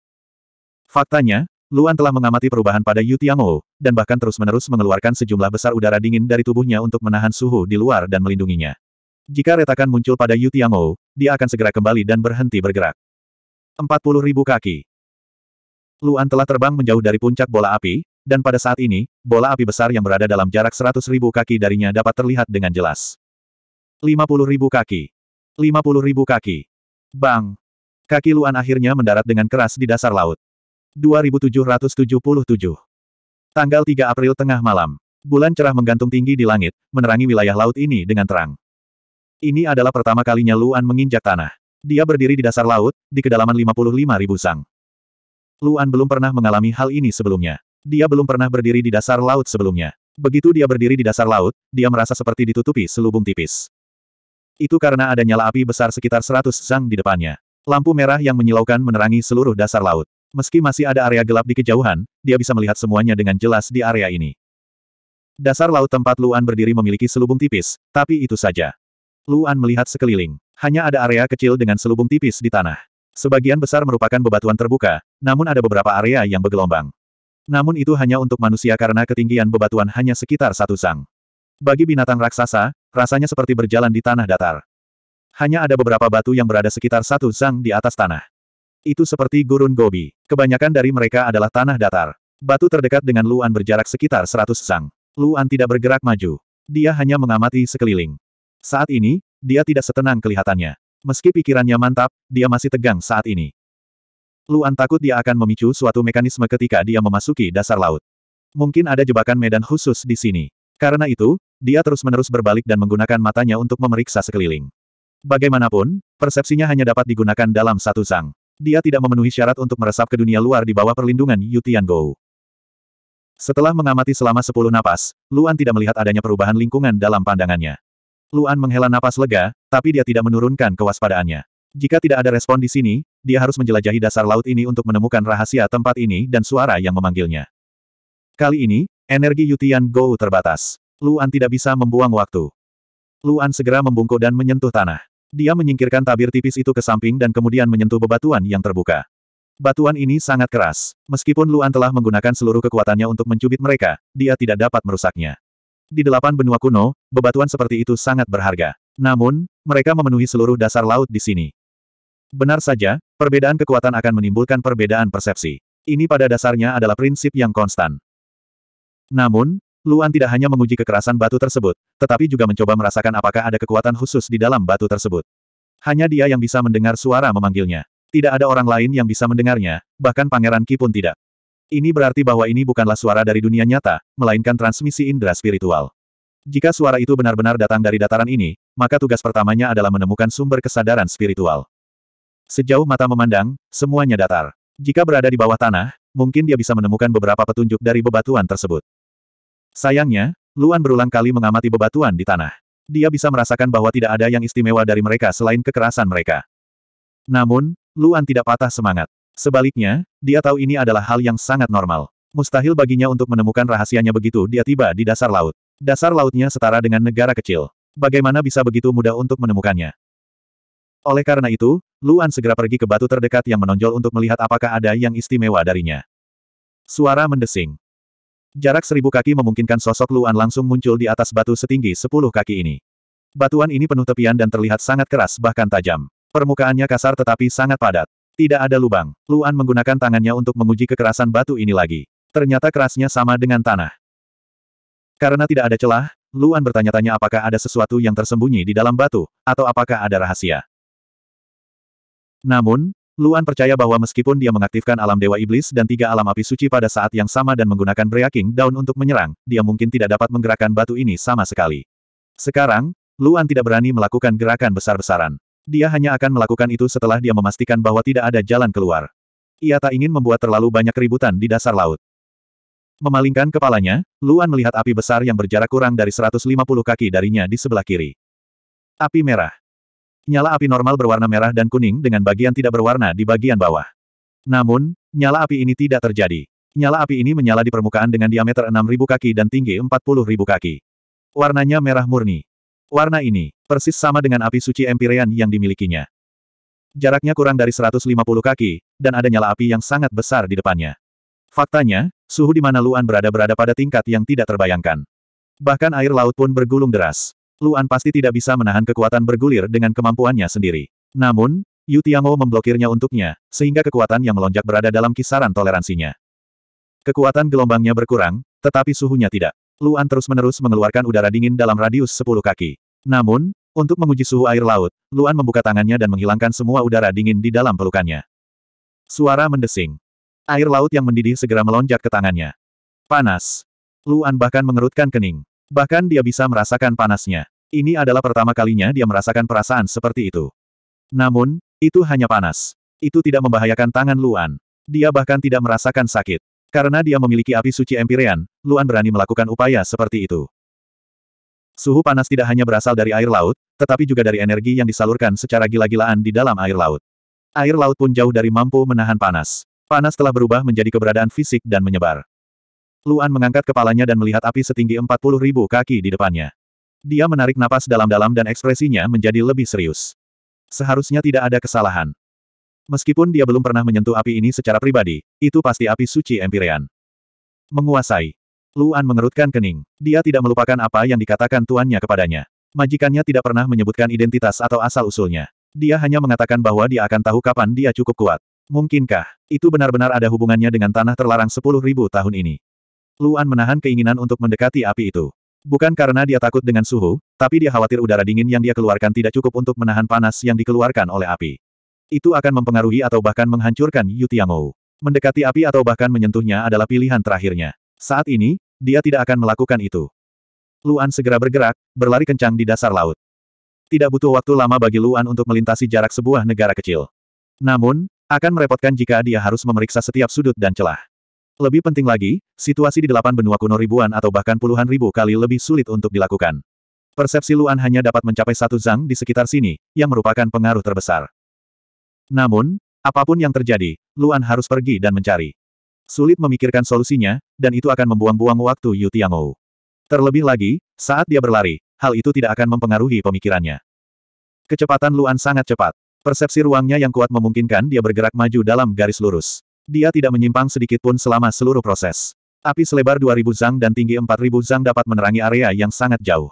Faktanya, Luan telah mengamati perubahan pada Yu Tiangou, dan bahkan terus-menerus mengeluarkan sejumlah besar udara dingin dari tubuhnya untuk menahan suhu di luar dan melindunginya. Jika retakan muncul pada Yu Tiangou, dia akan segera kembali dan berhenti bergerak. 40 ribu kaki. Luan telah terbang menjauh dari puncak bola api, dan pada saat ini, bola api besar yang berada dalam jarak 100 ribu kaki darinya dapat terlihat dengan jelas. 50 ribu kaki. 50 ribu kaki. Bang! Kaki Luan akhirnya mendarat dengan keras di dasar laut. 2777. Tanggal 3 April tengah malam. Bulan cerah menggantung tinggi di langit, menerangi wilayah laut ini dengan terang. Ini adalah pertama kalinya Luan menginjak tanah. Dia berdiri di dasar laut, di kedalaman 55 ribu sang. Luan belum pernah mengalami hal ini sebelumnya. Dia belum pernah berdiri di dasar laut sebelumnya. Begitu dia berdiri di dasar laut, dia merasa seperti ditutupi selubung tipis. Itu karena ada nyala api besar sekitar 100 sang di depannya. Lampu merah yang menyilaukan menerangi seluruh dasar laut. Meski masih ada area gelap di kejauhan, dia bisa melihat semuanya dengan jelas di area ini. Dasar laut tempat Luan berdiri memiliki selubung tipis, tapi itu saja. Luan melihat sekeliling. Hanya ada area kecil dengan selubung tipis di tanah. Sebagian besar merupakan bebatuan terbuka, namun ada beberapa area yang bergelombang. Namun itu hanya untuk manusia karena ketinggian bebatuan hanya sekitar satu sang. Bagi binatang raksasa, rasanya seperti berjalan di tanah datar. Hanya ada beberapa batu yang berada sekitar satu sang di atas tanah. Itu seperti gurun gobi. Kebanyakan dari mereka adalah tanah datar. Batu terdekat dengan Luan berjarak sekitar seratus sang. Luan tidak bergerak maju. Dia hanya mengamati sekeliling. Saat ini, dia tidak setenang kelihatannya. Meski pikirannya mantap, dia masih tegang saat ini. Luan takut dia akan memicu suatu mekanisme ketika dia memasuki dasar laut. Mungkin ada jebakan medan khusus di sini. Karena itu, dia terus-menerus berbalik dan menggunakan matanya untuk memeriksa sekeliling. Bagaimanapun, persepsinya hanya dapat digunakan dalam satu sang. Dia tidak memenuhi syarat untuk meresap ke dunia luar di bawah perlindungan Yu Gou. Setelah mengamati selama sepuluh napas, Luan tidak melihat adanya perubahan lingkungan dalam pandangannya. Luan menghela napas lega, tapi dia tidak menurunkan kewaspadaannya. Jika tidak ada respon di sini, dia harus menjelajahi dasar laut ini untuk menemukan rahasia tempat ini dan suara yang memanggilnya. Kali ini, energi Yutian Go terbatas. Luan tidak bisa membuang waktu. Luan segera membungkuk dan menyentuh tanah. Dia menyingkirkan tabir tipis itu ke samping dan kemudian menyentuh bebatuan yang terbuka. Batuan ini sangat keras. Meskipun Luan telah menggunakan seluruh kekuatannya untuk mencubit mereka, dia tidak dapat merusaknya. Di delapan benua kuno, bebatuan seperti itu sangat berharga. Namun, mereka memenuhi seluruh dasar laut di sini. Benar saja, perbedaan kekuatan akan menimbulkan perbedaan persepsi. Ini pada dasarnya adalah prinsip yang konstan. Namun, Luan tidak hanya menguji kekerasan batu tersebut, tetapi juga mencoba merasakan apakah ada kekuatan khusus di dalam batu tersebut. Hanya dia yang bisa mendengar suara memanggilnya. Tidak ada orang lain yang bisa mendengarnya, bahkan Pangeran Ki pun tidak. Ini berarti bahwa ini bukanlah suara dari dunia nyata, melainkan transmisi indera spiritual. Jika suara itu benar-benar datang dari dataran ini, maka tugas pertamanya adalah menemukan sumber kesadaran spiritual. Sejauh mata memandang, semuanya datar. Jika berada di bawah tanah, mungkin dia bisa menemukan beberapa petunjuk dari bebatuan tersebut. Sayangnya, Luan berulang kali mengamati bebatuan di tanah. Dia bisa merasakan bahwa tidak ada yang istimewa dari mereka selain kekerasan mereka. Namun, Luan tidak patah semangat. Sebaliknya, dia tahu ini adalah hal yang sangat normal. Mustahil baginya untuk menemukan rahasianya begitu dia tiba di dasar laut. Dasar lautnya setara dengan negara kecil. Bagaimana bisa begitu mudah untuk menemukannya? Oleh karena itu, Luan segera pergi ke batu terdekat yang menonjol untuk melihat apakah ada yang istimewa darinya. Suara mendesing. Jarak seribu kaki memungkinkan sosok Luan langsung muncul di atas batu setinggi sepuluh kaki ini. Batuan ini penuh tepian dan terlihat sangat keras bahkan tajam. Permukaannya kasar tetapi sangat padat. Tidak ada lubang. Luan menggunakan tangannya untuk menguji kekerasan batu ini lagi. Ternyata kerasnya sama dengan tanah. Karena tidak ada celah, Luan bertanya-tanya apakah ada sesuatu yang tersembunyi di dalam batu, atau apakah ada rahasia. Namun, Luan percaya bahwa meskipun dia mengaktifkan alam Dewa Iblis dan tiga alam api suci pada saat yang sama dan menggunakan Breaking daun untuk menyerang, dia mungkin tidak dapat menggerakkan batu ini sama sekali. Sekarang, Luan tidak berani melakukan gerakan besar-besaran. Dia hanya akan melakukan itu setelah dia memastikan bahwa tidak ada jalan keluar. Ia tak ingin membuat terlalu banyak keributan di dasar laut. Memalingkan kepalanya, Luan melihat api besar yang berjarak kurang dari 150 kaki darinya di sebelah kiri. Api merah. Nyala api normal berwarna merah dan kuning dengan bagian tidak berwarna di bagian bawah. Namun, nyala api ini tidak terjadi. Nyala api ini menyala di permukaan dengan diameter 6.000 kaki dan tinggi 40.000 kaki. Warnanya merah murni. Warna ini, persis sama dengan api suci Empyrean yang dimilikinya. Jaraknya kurang dari 150 kaki, dan ada nyala api yang sangat besar di depannya. Faktanya, suhu di mana Luan berada berada pada tingkat yang tidak terbayangkan. Bahkan air laut pun bergulung deras. Luan pasti tidak bisa menahan kekuatan bergulir dengan kemampuannya sendiri. Namun, Yu Tiamo memblokirnya untuknya, sehingga kekuatan yang melonjak berada dalam kisaran toleransinya. Kekuatan gelombangnya berkurang, tetapi suhunya tidak. Luan terus-menerus mengeluarkan udara dingin dalam radius 10 kaki. Namun, untuk menguji suhu air laut, Luan membuka tangannya dan menghilangkan semua udara dingin di dalam pelukannya. Suara mendesing. Air laut yang mendidih segera melonjak ke tangannya. Panas. Luan bahkan mengerutkan kening. Bahkan dia bisa merasakan panasnya. Ini adalah pertama kalinya dia merasakan perasaan seperti itu. Namun, itu hanya panas. Itu tidak membahayakan tangan Luan. Dia bahkan tidak merasakan sakit. Karena dia memiliki api suci Empyrean, Luan berani melakukan upaya seperti itu. Suhu panas tidak hanya berasal dari air laut, tetapi juga dari energi yang disalurkan secara gila-gilaan di dalam air laut. Air laut pun jauh dari mampu menahan panas. Panas telah berubah menjadi keberadaan fisik dan menyebar. Luan mengangkat kepalanya dan melihat api setinggi 40 ribu kaki di depannya. Dia menarik napas dalam-dalam dan ekspresinya menjadi lebih serius. Seharusnya tidak ada kesalahan. Meskipun dia belum pernah menyentuh api ini secara pribadi, itu pasti api suci Empyrean. Menguasai. Luan mengerutkan kening. Dia tidak melupakan apa yang dikatakan tuannya kepadanya. Majikannya tidak pernah menyebutkan identitas atau asal-usulnya. Dia hanya mengatakan bahwa dia akan tahu kapan dia cukup kuat. Mungkinkah, itu benar-benar ada hubungannya dengan tanah terlarang sepuluh ribu tahun ini? Luan menahan keinginan untuk mendekati api itu. Bukan karena dia takut dengan suhu, tapi dia khawatir udara dingin yang dia keluarkan tidak cukup untuk menahan panas yang dikeluarkan oleh api. Itu akan mempengaruhi atau bahkan menghancurkan Yu Tiangou. Mendekati api atau bahkan menyentuhnya adalah pilihan terakhirnya. Saat ini, dia tidak akan melakukan itu. Luan segera bergerak, berlari kencang di dasar laut. Tidak butuh waktu lama bagi Luan untuk melintasi jarak sebuah negara kecil. Namun, akan merepotkan jika dia harus memeriksa setiap sudut dan celah. Lebih penting lagi, situasi di delapan benua kuno ribuan atau bahkan puluhan ribu kali lebih sulit untuk dilakukan. Persepsi Luan hanya dapat mencapai satu zang di sekitar sini, yang merupakan pengaruh terbesar. Namun, apapun yang terjadi, Luan harus pergi dan mencari. Sulit memikirkan solusinya, dan itu akan membuang-buang waktu Yu Tiangou. Terlebih lagi, saat dia berlari, hal itu tidak akan mempengaruhi pemikirannya. Kecepatan Luan sangat cepat. Persepsi ruangnya yang kuat memungkinkan dia bergerak maju dalam garis lurus. Dia tidak menyimpang sedikit pun selama seluruh proses. Api selebar 2000 zang dan tinggi 4000 zang dapat menerangi area yang sangat jauh.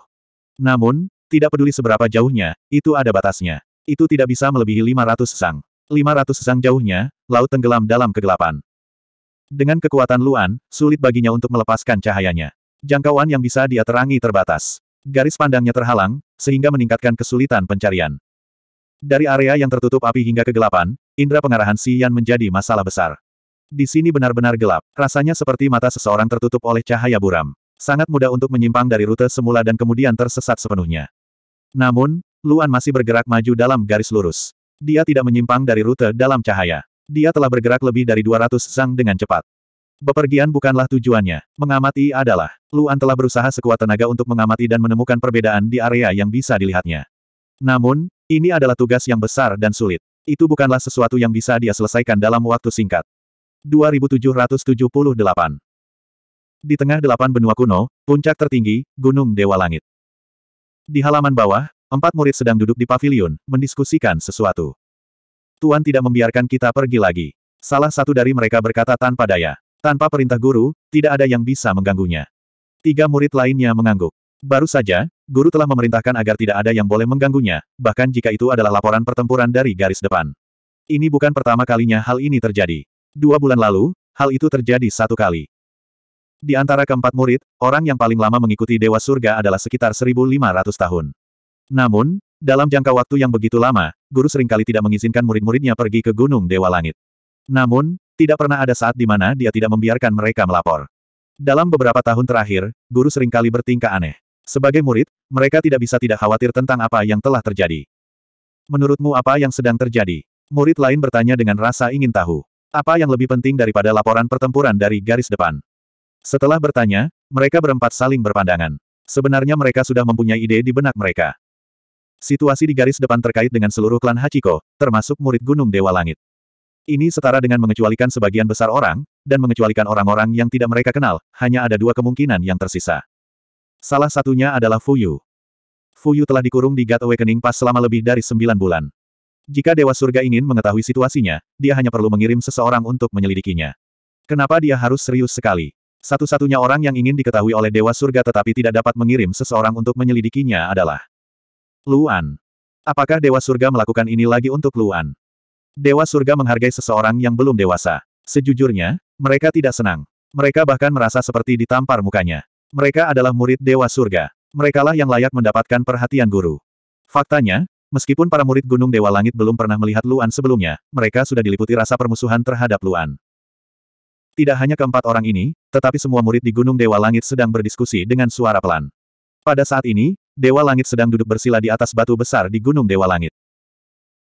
Namun, tidak peduli seberapa jauhnya, itu ada batasnya. Itu tidak bisa melebihi 500 sang. 500 sang jauhnya, laut tenggelam dalam kegelapan. Dengan kekuatan Luan, sulit baginya untuk melepaskan cahayanya. Jangkauan yang bisa dia terangi terbatas. Garis pandangnya terhalang, sehingga meningkatkan kesulitan pencarian. Dari area yang tertutup api hingga kegelapan, indera pengarahan Yan menjadi masalah besar. Di sini benar-benar gelap, rasanya seperti mata seseorang tertutup oleh cahaya buram. Sangat mudah untuk menyimpang dari rute semula dan kemudian tersesat sepenuhnya. Namun, Luan masih bergerak maju dalam garis lurus. Dia tidak menyimpang dari rute dalam cahaya. Dia telah bergerak lebih dari 200 zhang dengan cepat. Bepergian bukanlah tujuannya. Mengamati adalah. Luan telah berusaha sekuat tenaga untuk mengamati dan menemukan perbedaan di area yang bisa dilihatnya. Namun, ini adalah tugas yang besar dan sulit. Itu bukanlah sesuatu yang bisa dia selesaikan dalam waktu singkat. 2778 Di tengah delapan benua kuno, puncak tertinggi, Gunung Dewa Langit. Di halaman bawah, Empat murid sedang duduk di pavilion, mendiskusikan sesuatu. Tuan tidak membiarkan kita pergi lagi. Salah satu dari mereka berkata tanpa daya. Tanpa perintah guru, tidak ada yang bisa mengganggunya. Tiga murid lainnya mengangguk. Baru saja, guru telah memerintahkan agar tidak ada yang boleh mengganggunya, bahkan jika itu adalah laporan pertempuran dari garis depan. Ini bukan pertama kalinya hal ini terjadi. Dua bulan lalu, hal itu terjadi satu kali. Di antara keempat murid, orang yang paling lama mengikuti Dewa Surga adalah sekitar 1500 tahun. Namun, dalam jangka waktu yang begitu lama, guru seringkali tidak mengizinkan murid-muridnya pergi ke Gunung Dewa Langit. Namun, tidak pernah ada saat di mana dia tidak membiarkan mereka melapor. Dalam beberapa tahun terakhir, guru seringkali bertingkah aneh. Sebagai murid, mereka tidak bisa tidak khawatir tentang apa yang telah terjadi. Menurutmu apa yang sedang terjadi? Murid lain bertanya dengan rasa ingin tahu. Apa yang lebih penting daripada laporan pertempuran dari garis depan? Setelah bertanya, mereka berempat saling berpandangan. Sebenarnya mereka sudah mempunyai ide di benak mereka. Situasi di garis depan terkait dengan seluruh klan Hachiko, termasuk murid Gunung Dewa Langit. Ini setara dengan mengecualikan sebagian besar orang, dan mengecualikan orang-orang yang tidak mereka kenal, hanya ada dua kemungkinan yang tersisa. Salah satunya adalah Fuyu. Fuyu telah dikurung di God Awakening Pass selama lebih dari sembilan bulan. Jika Dewa Surga ingin mengetahui situasinya, dia hanya perlu mengirim seseorang untuk menyelidikinya. Kenapa dia harus serius sekali? Satu-satunya orang yang ingin diketahui oleh Dewa Surga tetapi tidak dapat mengirim seseorang untuk menyelidikinya adalah Luan. Apakah Dewa Surga melakukan ini lagi untuk Luan? Dewa Surga menghargai seseorang yang belum dewasa. Sejujurnya, mereka tidak senang. Mereka bahkan merasa seperti ditampar mukanya. Mereka adalah murid Dewa Surga. Merekalah yang layak mendapatkan perhatian guru. Faktanya, meskipun para murid Gunung Dewa Langit belum pernah melihat Luan sebelumnya, mereka sudah diliputi rasa permusuhan terhadap Luan. Tidak hanya keempat orang ini, tetapi semua murid di Gunung Dewa Langit sedang berdiskusi dengan suara pelan. Pada saat ini, Dewa Langit sedang duduk bersila di atas batu besar di Gunung Dewa Langit.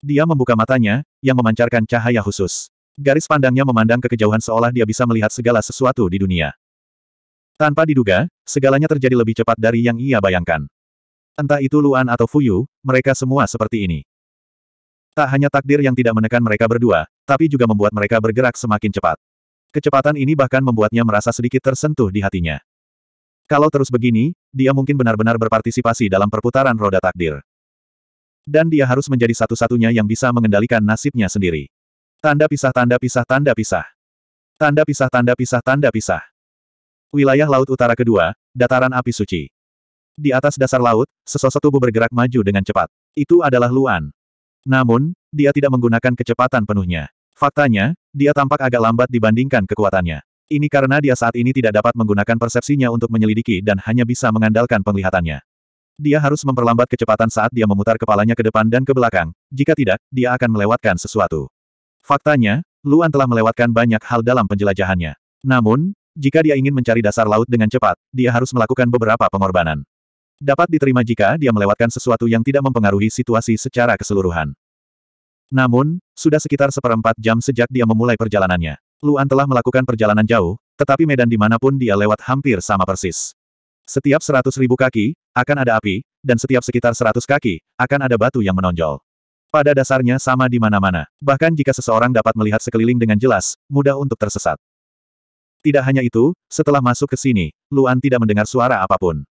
Dia membuka matanya, yang memancarkan cahaya khusus. Garis pandangnya memandang ke kejauhan seolah dia bisa melihat segala sesuatu di dunia. Tanpa diduga, segalanya terjadi lebih cepat dari yang ia bayangkan. Entah itu Luan atau Fuyu, mereka semua seperti ini. Tak hanya takdir yang tidak menekan mereka berdua, tapi juga membuat mereka bergerak semakin cepat. Kecepatan ini bahkan membuatnya merasa sedikit tersentuh di hatinya. Kalau terus begini, dia mungkin benar-benar berpartisipasi dalam perputaran roda takdir. Dan dia harus menjadi satu-satunya yang bisa mengendalikan nasibnya sendiri. Tanda pisah tanda pisah tanda pisah. Tanda pisah tanda pisah tanda pisah. Wilayah Laut Utara Kedua, Dataran Api Suci. Di atas dasar laut, sesosok tubuh bergerak maju dengan cepat. Itu adalah Luan. Namun, dia tidak menggunakan kecepatan penuhnya. Faktanya, dia tampak agak lambat dibandingkan kekuatannya. Ini karena dia saat ini tidak dapat menggunakan persepsinya untuk menyelidiki dan hanya bisa mengandalkan penglihatannya. Dia harus memperlambat kecepatan saat dia memutar kepalanya ke depan dan ke belakang, jika tidak, dia akan melewatkan sesuatu. Faktanya, Luan telah melewatkan banyak hal dalam penjelajahannya. Namun, jika dia ingin mencari dasar laut dengan cepat, dia harus melakukan beberapa pengorbanan. Dapat diterima jika dia melewatkan sesuatu yang tidak mempengaruhi situasi secara keseluruhan. Namun, sudah sekitar seperempat jam sejak dia memulai perjalanannya. Luan telah melakukan perjalanan jauh, tetapi medan dimanapun dia lewat hampir sama persis. Setiap seratus ribu kaki, akan ada api, dan setiap sekitar seratus kaki, akan ada batu yang menonjol. Pada dasarnya sama di mana-mana. Bahkan jika seseorang dapat melihat sekeliling dengan jelas, mudah untuk tersesat. Tidak hanya itu, setelah masuk ke sini, Luan tidak mendengar suara apapun.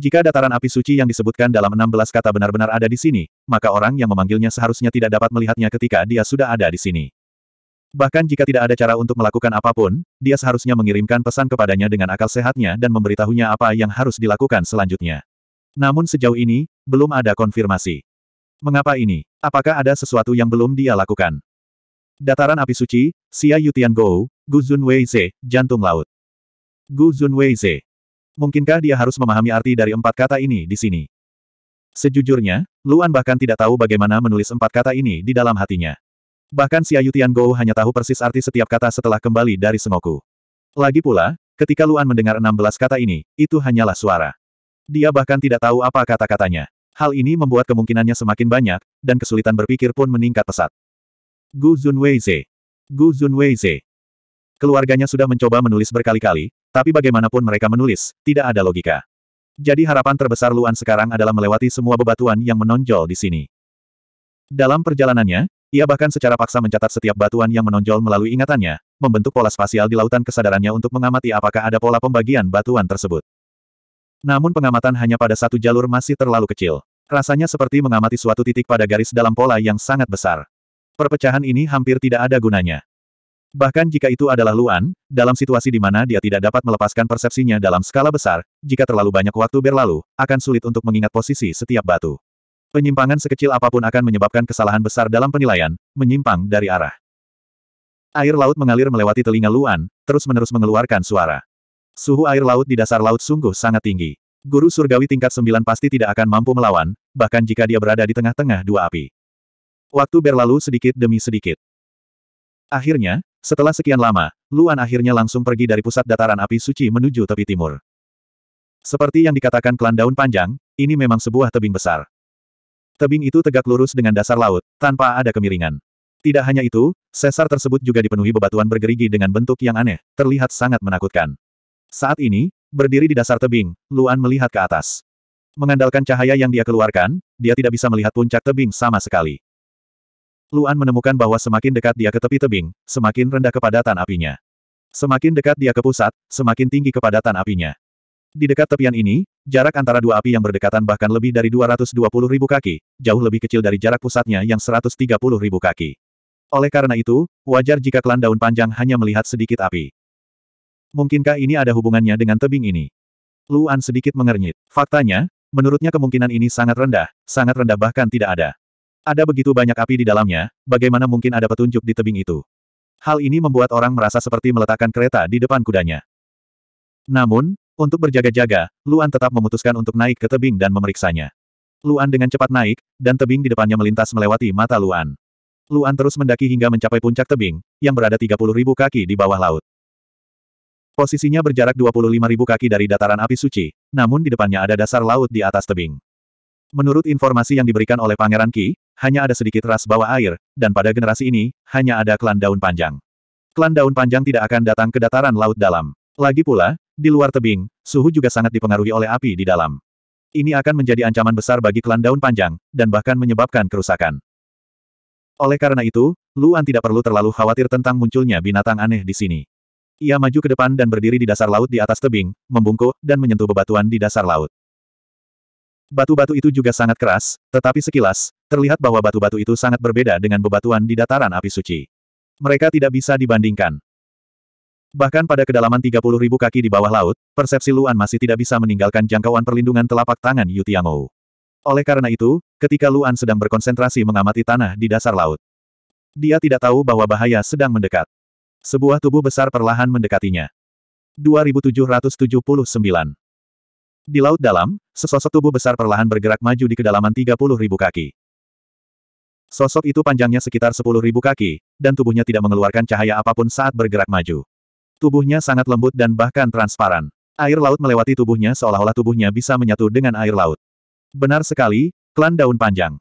Jika dataran api suci yang disebutkan dalam 16 kata benar-benar ada di sini, maka orang yang memanggilnya seharusnya tidak dapat melihatnya ketika dia sudah ada di sini. Bahkan jika tidak ada cara untuk melakukan apapun, dia seharusnya mengirimkan pesan kepadanya dengan akal sehatnya dan memberitahunya apa yang harus dilakukan selanjutnya. Namun sejauh ini, belum ada konfirmasi. Mengapa ini? Apakah ada sesuatu yang belum dia lakukan? Dataran api suci, Xia Yutian Gou, Gu Zun Wei Ze, jantung laut. Gu Zun Wei Ze. Mungkinkah dia harus memahami arti dari empat kata ini di sini? Sejujurnya, Luan bahkan tidak tahu bagaimana menulis empat kata ini di dalam hatinya. Bahkan Xiaoyu Tiangou hanya tahu persis arti setiap kata setelah kembali dari Sengoku. Lagi pula, ketika Luan mendengar 16 kata ini, itu hanyalah suara. Dia bahkan tidak tahu apa kata-katanya. Hal ini membuat kemungkinannya semakin banyak, dan kesulitan berpikir pun meningkat pesat. Gu Zunweize. Gu Zunweize. Keluarganya sudah mencoba menulis berkali-kali, tapi bagaimanapun mereka menulis, tidak ada logika. Jadi harapan terbesar Luan sekarang adalah melewati semua bebatuan yang menonjol di sini. Dalam perjalanannya, ia bahkan secara paksa mencatat setiap batuan yang menonjol melalui ingatannya, membentuk pola spasial di lautan kesadarannya untuk mengamati apakah ada pola pembagian batuan tersebut. Namun pengamatan hanya pada satu jalur masih terlalu kecil. Rasanya seperti mengamati suatu titik pada garis dalam pola yang sangat besar. Perpecahan ini hampir tidak ada gunanya. Bahkan jika itu adalah Luan, dalam situasi di mana dia tidak dapat melepaskan persepsinya dalam skala besar, jika terlalu banyak waktu berlalu, akan sulit untuk mengingat posisi setiap batu. Penyimpangan sekecil apapun akan menyebabkan kesalahan besar dalam penilaian, menyimpang dari arah. Air laut mengalir melewati telinga Luan, terus-menerus mengeluarkan suara. Suhu air laut di dasar laut sungguh sangat tinggi. Guru surgawi tingkat sembilan pasti tidak akan mampu melawan, bahkan jika dia berada di tengah-tengah dua api. Waktu berlalu sedikit demi sedikit. Akhirnya, setelah sekian lama, Luan akhirnya langsung pergi dari pusat dataran api suci menuju tepi timur. Seperti yang dikatakan klan daun panjang, ini memang sebuah tebing besar. Tebing itu tegak lurus dengan dasar laut, tanpa ada kemiringan. Tidak hanya itu, sesar tersebut juga dipenuhi bebatuan bergerigi dengan bentuk yang aneh, terlihat sangat menakutkan. Saat ini, berdiri di dasar tebing, Luan melihat ke atas. Mengandalkan cahaya yang dia keluarkan, dia tidak bisa melihat puncak tebing sama sekali. Luan menemukan bahwa semakin dekat dia ke tepi tebing, semakin rendah kepadatan apinya. Semakin dekat dia ke pusat, semakin tinggi kepadatan apinya. Di dekat tepian ini, jarak antara dua api yang berdekatan bahkan lebih dari 220 ribu kaki, jauh lebih kecil dari jarak pusatnya yang 130 ribu kaki. Oleh karena itu, wajar jika klan daun panjang hanya melihat sedikit api. Mungkinkah ini ada hubungannya dengan tebing ini? Luan sedikit mengernyit. Faktanya, menurutnya kemungkinan ini sangat rendah, sangat rendah bahkan tidak ada. Ada begitu banyak api di dalamnya, bagaimana mungkin ada petunjuk di tebing itu? Hal ini membuat orang merasa seperti meletakkan kereta di depan kudanya. Namun, untuk berjaga-jaga, Luan tetap memutuskan untuk naik ke tebing dan memeriksanya. Luan dengan cepat naik, dan tebing di depannya melintas melewati mata Luan. Luan terus mendaki hingga mencapai puncak tebing, yang berada ribu kaki di bawah laut. Posisinya berjarak ribu kaki dari dataran api suci, namun di depannya ada dasar laut di atas tebing. Menurut informasi yang diberikan oleh Pangeran Ki, hanya ada sedikit ras bawah air, dan pada generasi ini, hanya ada klan daun panjang. Klan daun panjang tidak akan datang ke dataran laut dalam. Lagi pula, di luar tebing, suhu juga sangat dipengaruhi oleh api di dalam. Ini akan menjadi ancaman besar bagi klan daun panjang, dan bahkan menyebabkan kerusakan. Oleh karena itu, Luan tidak perlu terlalu khawatir tentang munculnya binatang aneh di sini. Ia maju ke depan dan berdiri di dasar laut di atas tebing, membungkuk, dan menyentuh bebatuan di dasar laut. Batu-batu itu juga sangat keras, tetapi sekilas, terlihat bahwa batu-batu itu sangat berbeda dengan bebatuan di dataran api suci. Mereka tidak bisa dibandingkan. Bahkan pada kedalaman 30.000 kaki di bawah laut, persepsi Luan masih tidak bisa meninggalkan jangkauan perlindungan telapak tangan Yu Tiangou. Oleh karena itu, ketika Luan sedang berkonsentrasi mengamati tanah di dasar laut, dia tidak tahu bahwa bahaya sedang mendekat. Sebuah tubuh besar perlahan mendekatinya. 2779 Di laut dalam, sesosok tubuh besar perlahan bergerak maju di kedalaman 30.000 kaki. Sosok itu panjangnya sekitar 10.000 kaki, dan tubuhnya tidak mengeluarkan cahaya apapun saat bergerak maju. Tubuhnya sangat lembut dan bahkan transparan. Air laut melewati tubuhnya seolah-olah tubuhnya bisa menyatu dengan air laut. Benar sekali, klan daun panjang.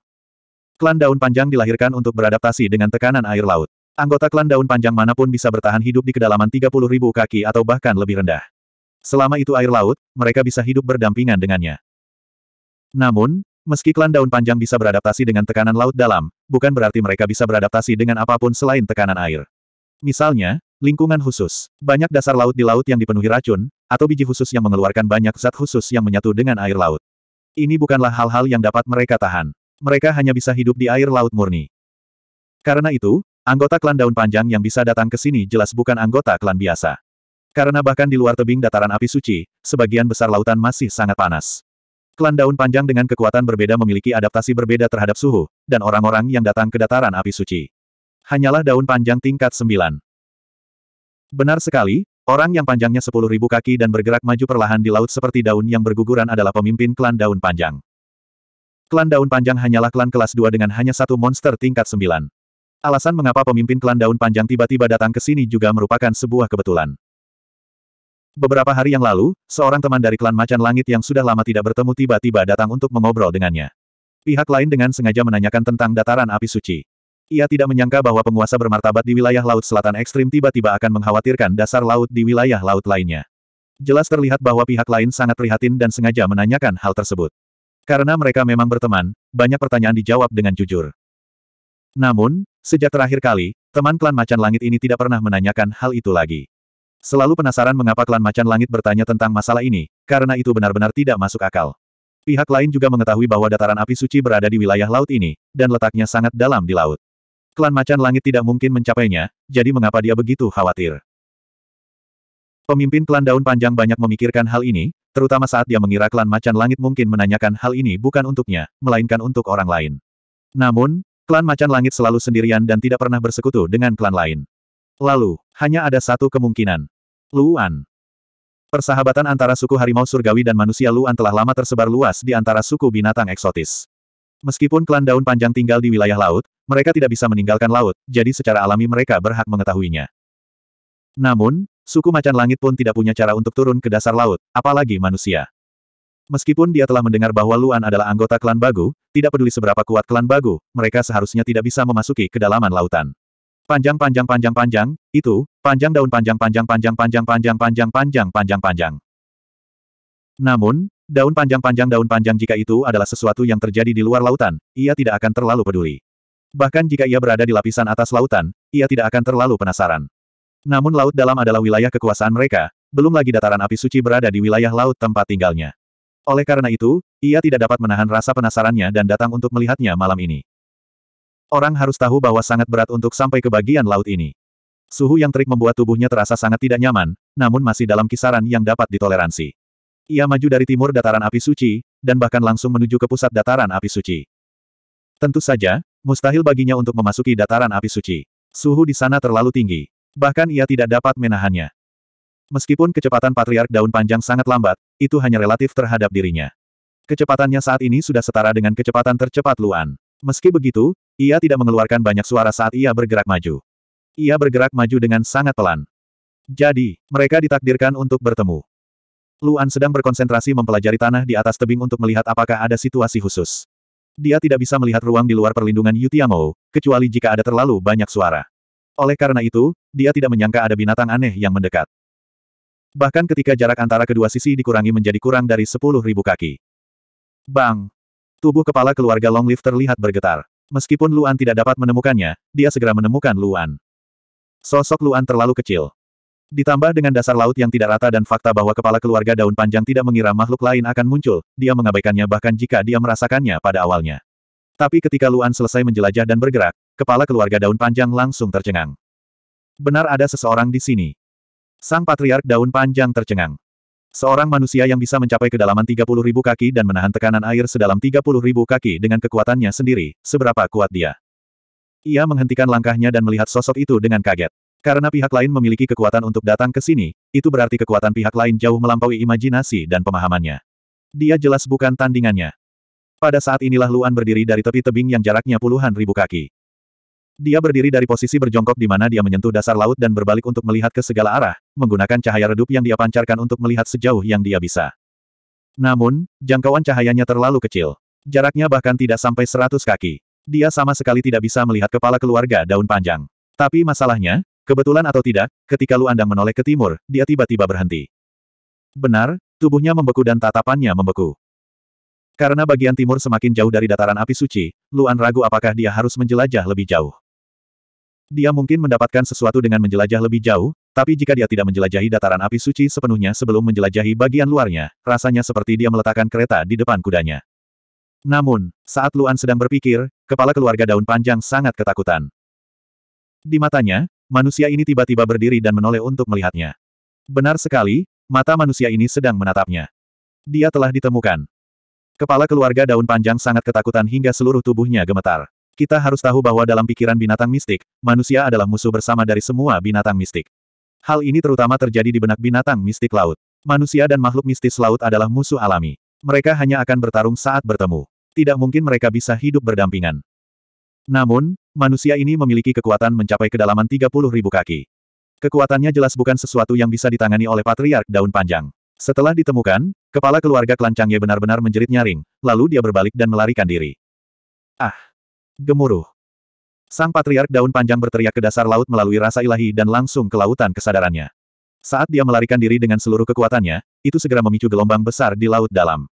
Klan daun panjang dilahirkan untuk beradaptasi dengan tekanan air laut. Anggota klan daun panjang manapun bisa bertahan hidup di kedalaman ribu kaki atau bahkan lebih rendah. Selama itu air laut, mereka bisa hidup berdampingan dengannya. Namun, meski klan daun panjang bisa beradaptasi dengan tekanan laut dalam, bukan berarti mereka bisa beradaptasi dengan apapun selain tekanan air. Misalnya, Lingkungan khusus. Banyak dasar laut di laut yang dipenuhi racun, atau biji khusus yang mengeluarkan banyak zat khusus yang menyatu dengan air laut. Ini bukanlah hal-hal yang dapat mereka tahan. Mereka hanya bisa hidup di air laut murni. Karena itu, anggota klan daun panjang yang bisa datang ke sini jelas bukan anggota klan biasa. Karena bahkan di luar tebing dataran api suci, sebagian besar lautan masih sangat panas. Klan daun panjang dengan kekuatan berbeda memiliki adaptasi berbeda terhadap suhu, dan orang-orang yang datang ke dataran api suci. Hanyalah daun panjang tingkat 9. Benar sekali, orang yang panjangnya sepuluh ribu kaki dan bergerak maju perlahan di laut seperti daun yang berguguran adalah pemimpin klan daun panjang. Klan daun panjang hanyalah klan kelas dua dengan hanya satu monster tingkat sembilan. Alasan mengapa pemimpin klan daun panjang tiba-tiba datang ke sini juga merupakan sebuah kebetulan. Beberapa hari yang lalu, seorang teman dari klan Macan Langit yang sudah lama tidak bertemu tiba-tiba datang untuk mengobrol dengannya. Pihak lain dengan sengaja menanyakan tentang dataran api suci. Ia tidak menyangka bahwa penguasa bermartabat di wilayah laut selatan ekstrim tiba-tiba akan mengkhawatirkan dasar laut di wilayah laut lainnya. Jelas terlihat bahwa pihak lain sangat prihatin dan sengaja menanyakan hal tersebut. Karena mereka memang berteman, banyak pertanyaan dijawab dengan jujur. Namun, sejak terakhir kali, teman klan macan langit ini tidak pernah menanyakan hal itu lagi. Selalu penasaran mengapa klan macan langit bertanya tentang masalah ini, karena itu benar-benar tidak masuk akal. Pihak lain juga mengetahui bahwa dataran api suci berada di wilayah laut ini, dan letaknya sangat dalam di laut klan macan langit tidak mungkin mencapainya, jadi mengapa dia begitu khawatir? Pemimpin klan daun panjang banyak memikirkan hal ini, terutama saat dia mengira klan macan langit mungkin menanyakan hal ini bukan untuknya, melainkan untuk orang lain. Namun, klan macan langit selalu sendirian dan tidak pernah bersekutu dengan klan lain. Lalu, hanya ada satu kemungkinan. Luan. Persahabatan antara suku harimau surgawi dan manusia Luan telah lama tersebar luas di antara suku binatang eksotis. Meskipun klan daun panjang tinggal di wilayah laut, mereka tidak bisa meninggalkan laut, jadi secara alami mereka berhak mengetahuinya. Namun, suku macan langit pun tidak punya cara untuk turun ke dasar laut, apalagi manusia. Meskipun dia telah mendengar bahwa Luan adalah anggota klan Bagu, tidak peduli seberapa kuat klan Bagu, mereka seharusnya tidak bisa memasuki kedalaman lautan. Panjang panjang panjang panjang, itu, panjang daun panjang panjang panjang panjang panjang panjang panjang panjang panjang. Namun, daun panjang panjang daun panjang jika itu adalah sesuatu yang terjadi di luar lautan, ia tidak akan terlalu peduli. Bahkan jika ia berada di lapisan atas lautan, ia tidak akan terlalu penasaran. Namun laut dalam adalah wilayah kekuasaan mereka, belum lagi dataran api suci berada di wilayah laut tempat tinggalnya. Oleh karena itu, ia tidak dapat menahan rasa penasarannya dan datang untuk melihatnya malam ini. Orang harus tahu bahwa sangat berat untuk sampai ke bagian laut ini. Suhu yang terik membuat tubuhnya terasa sangat tidak nyaman, namun masih dalam kisaran yang dapat ditoleransi. Ia maju dari timur dataran api suci, dan bahkan langsung menuju ke pusat dataran api suci. Tentu saja, mustahil baginya untuk memasuki dataran api suci. Suhu di sana terlalu tinggi. Bahkan ia tidak dapat menahannya. Meskipun kecepatan Patriark Daun Panjang sangat lambat, itu hanya relatif terhadap dirinya. Kecepatannya saat ini sudah setara dengan kecepatan tercepat Luan. Meski begitu, ia tidak mengeluarkan banyak suara saat ia bergerak maju. Ia bergerak maju dengan sangat pelan. Jadi, mereka ditakdirkan untuk bertemu. Luan sedang berkonsentrasi mempelajari tanah di atas tebing untuk melihat apakah ada situasi khusus. Dia tidak bisa melihat ruang di luar perlindungan Yu kecuali jika ada terlalu banyak suara. Oleh karena itu, dia tidak menyangka ada binatang aneh yang mendekat. Bahkan ketika jarak antara kedua sisi dikurangi menjadi kurang dari sepuluh ribu kaki. Bang! Tubuh kepala keluarga Longleaf terlihat bergetar. Meskipun Luan tidak dapat menemukannya, dia segera menemukan Luan. Sosok Luan terlalu kecil. Ditambah dengan dasar laut yang tidak rata dan fakta bahwa kepala keluarga daun panjang tidak mengira makhluk lain akan muncul, dia mengabaikannya bahkan jika dia merasakannya pada awalnya. Tapi ketika Luan selesai menjelajah dan bergerak, kepala keluarga daun panjang langsung tercengang. Benar ada seseorang di sini. Sang patriark daun panjang tercengang. Seorang manusia yang bisa mencapai kedalaman ribu kaki dan menahan tekanan air sedalam ribu kaki dengan kekuatannya sendiri, seberapa kuat dia. Ia menghentikan langkahnya dan melihat sosok itu dengan kaget. Karena pihak lain memiliki kekuatan untuk datang ke sini, itu berarti kekuatan pihak lain jauh melampaui imajinasi dan pemahamannya. Dia jelas bukan tandingannya. Pada saat inilah Luan berdiri dari tepi tebing yang jaraknya puluhan ribu kaki. Dia berdiri dari posisi berjongkok di mana dia menyentuh dasar laut dan berbalik untuk melihat ke segala arah, menggunakan cahaya redup yang dia pancarkan untuk melihat sejauh yang dia bisa. Namun, jangkauan cahayanya terlalu kecil. Jaraknya bahkan tidak sampai seratus kaki. Dia sama sekali tidak bisa melihat kepala keluarga daun panjang. Tapi masalahnya, Kebetulan atau tidak, ketika Lu Andang menoleh ke timur, dia tiba-tiba berhenti. Benar, tubuhnya membeku dan tatapannya membeku. Karena bagian timur semakin jauh dari dataran api suci, Luan ragu apakah dia harus menjelajah lebih jauh. Dia mungkin mendapatkan sesuatu dengan menjelajah lebih jauh, tapi jika dia tidak menjelajahi dataran api suci sepenuhnya sebelum menjelajahi bagian luarnya, rasanya seperti dia meletakkan kereta di depan kudanya. Namun, saat Luan sedang berpikir, kepala keluarga daun panjang sangat ketakutan. Di matanya, Manusia ini tiba-tiba berdiri dan menoleh untuk melihatnya. Benar sekali, mata manusia ini sedang menatapnya. Dia telah ditemukan. Kepala keluarga daun panjang sangat ketakutan hingga seluruh tubuhnya gemetar. Kita harus tahu bahwa dalam pikiran binatang mistik, manusia adalah musuh bersama dari semua binatang mistik. Hal ini terutama terjadi di benak binatang mistik laut. Manusia dan makhluk mistis laut adalah musuh alami. Mereka hanya akan bertarung saat bertemu. Tidak mungkin mereka bisa hidup berdampingan. Namun, manusia ini memiliki kekuatan mencapai kedalaman 30 ribu kaki. Kekuatannya jelas bukan sesuatu yang bisa ditangani oleh Patriark Daun Panjang. Setelah ditemukan, kepala keluarga klan Changye benar-benar menjerit nyaring, lalu dia berbalik dan melarikan diri. Ah! Gemuruh! Sang Patriark Daun Panjang berteriak ke dasar laut melalui rasa ilahi dan langsung ke lautan kesadarannya. Saat dia melarikan diri dengan seluruh kekuatannya, itu segera memicu gelombang besar di laut dalam.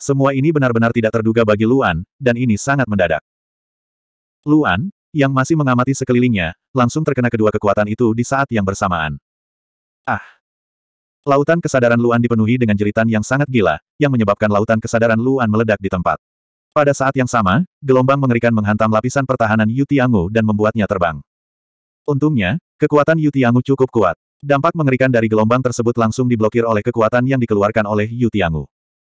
Semua ini benar-benar tidak terduga bagi Luan, dan ini sangat mendadak. Luan, yang masih mengamati sekelilingnya, langsung terkena kedua kekuatan itu di saat yang bersamaan. Ah! Lautan kesadaran Luan dipenuhi dengan jeritan yang sangat gila, yang menyebabkan lautan kesadaran Luan meledak di tempat. Pada saat yang sama, gelombang mengerikan menghantam lapisan pertahanan Yutiangu dan membuatnya terbang. Untungnya, kekuatan Yutiangu cukup kuat. Dampak mengerikan dari gelombang tersebut langsung diblokir oleh kekuatan yang dikeluarkan oleh Yutiangu.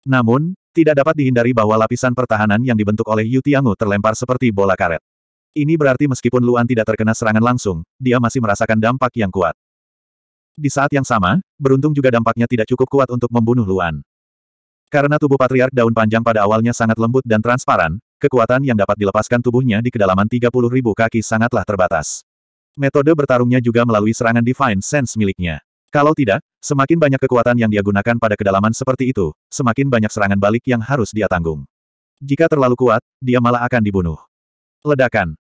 Namun, tidak dapat dihindari bahwa lapisan pertahanan yang dibentuk oleh Yutiangu terlempar seperti bola karet. Ini berarti meskipun Luan tidak terkena serangan langsung, dia masih merasakan dampak yang kuat. Di saat yang sama, beruntung juga dampaknya tidak cukup kuat untuk membunuh Luan. Karena tubuh patriark daun panjang pada awalnya sangat lembut dan transparan, kekuatan yang dapat dilepaskan tubuhnya di kedalaman 30.000 kaki sangatlah terbatas. Metode bertarungnya juga melalui serangan Divine Sense miliknya. Kalau tidak, semakin banyak kekuatan yang dia gunakan pada kedalaman seperti itu, semakin banyak serangan balik yang harus dia tanggung. Jika terlalu kuat, dia malah akan dibunuh. Ledakan.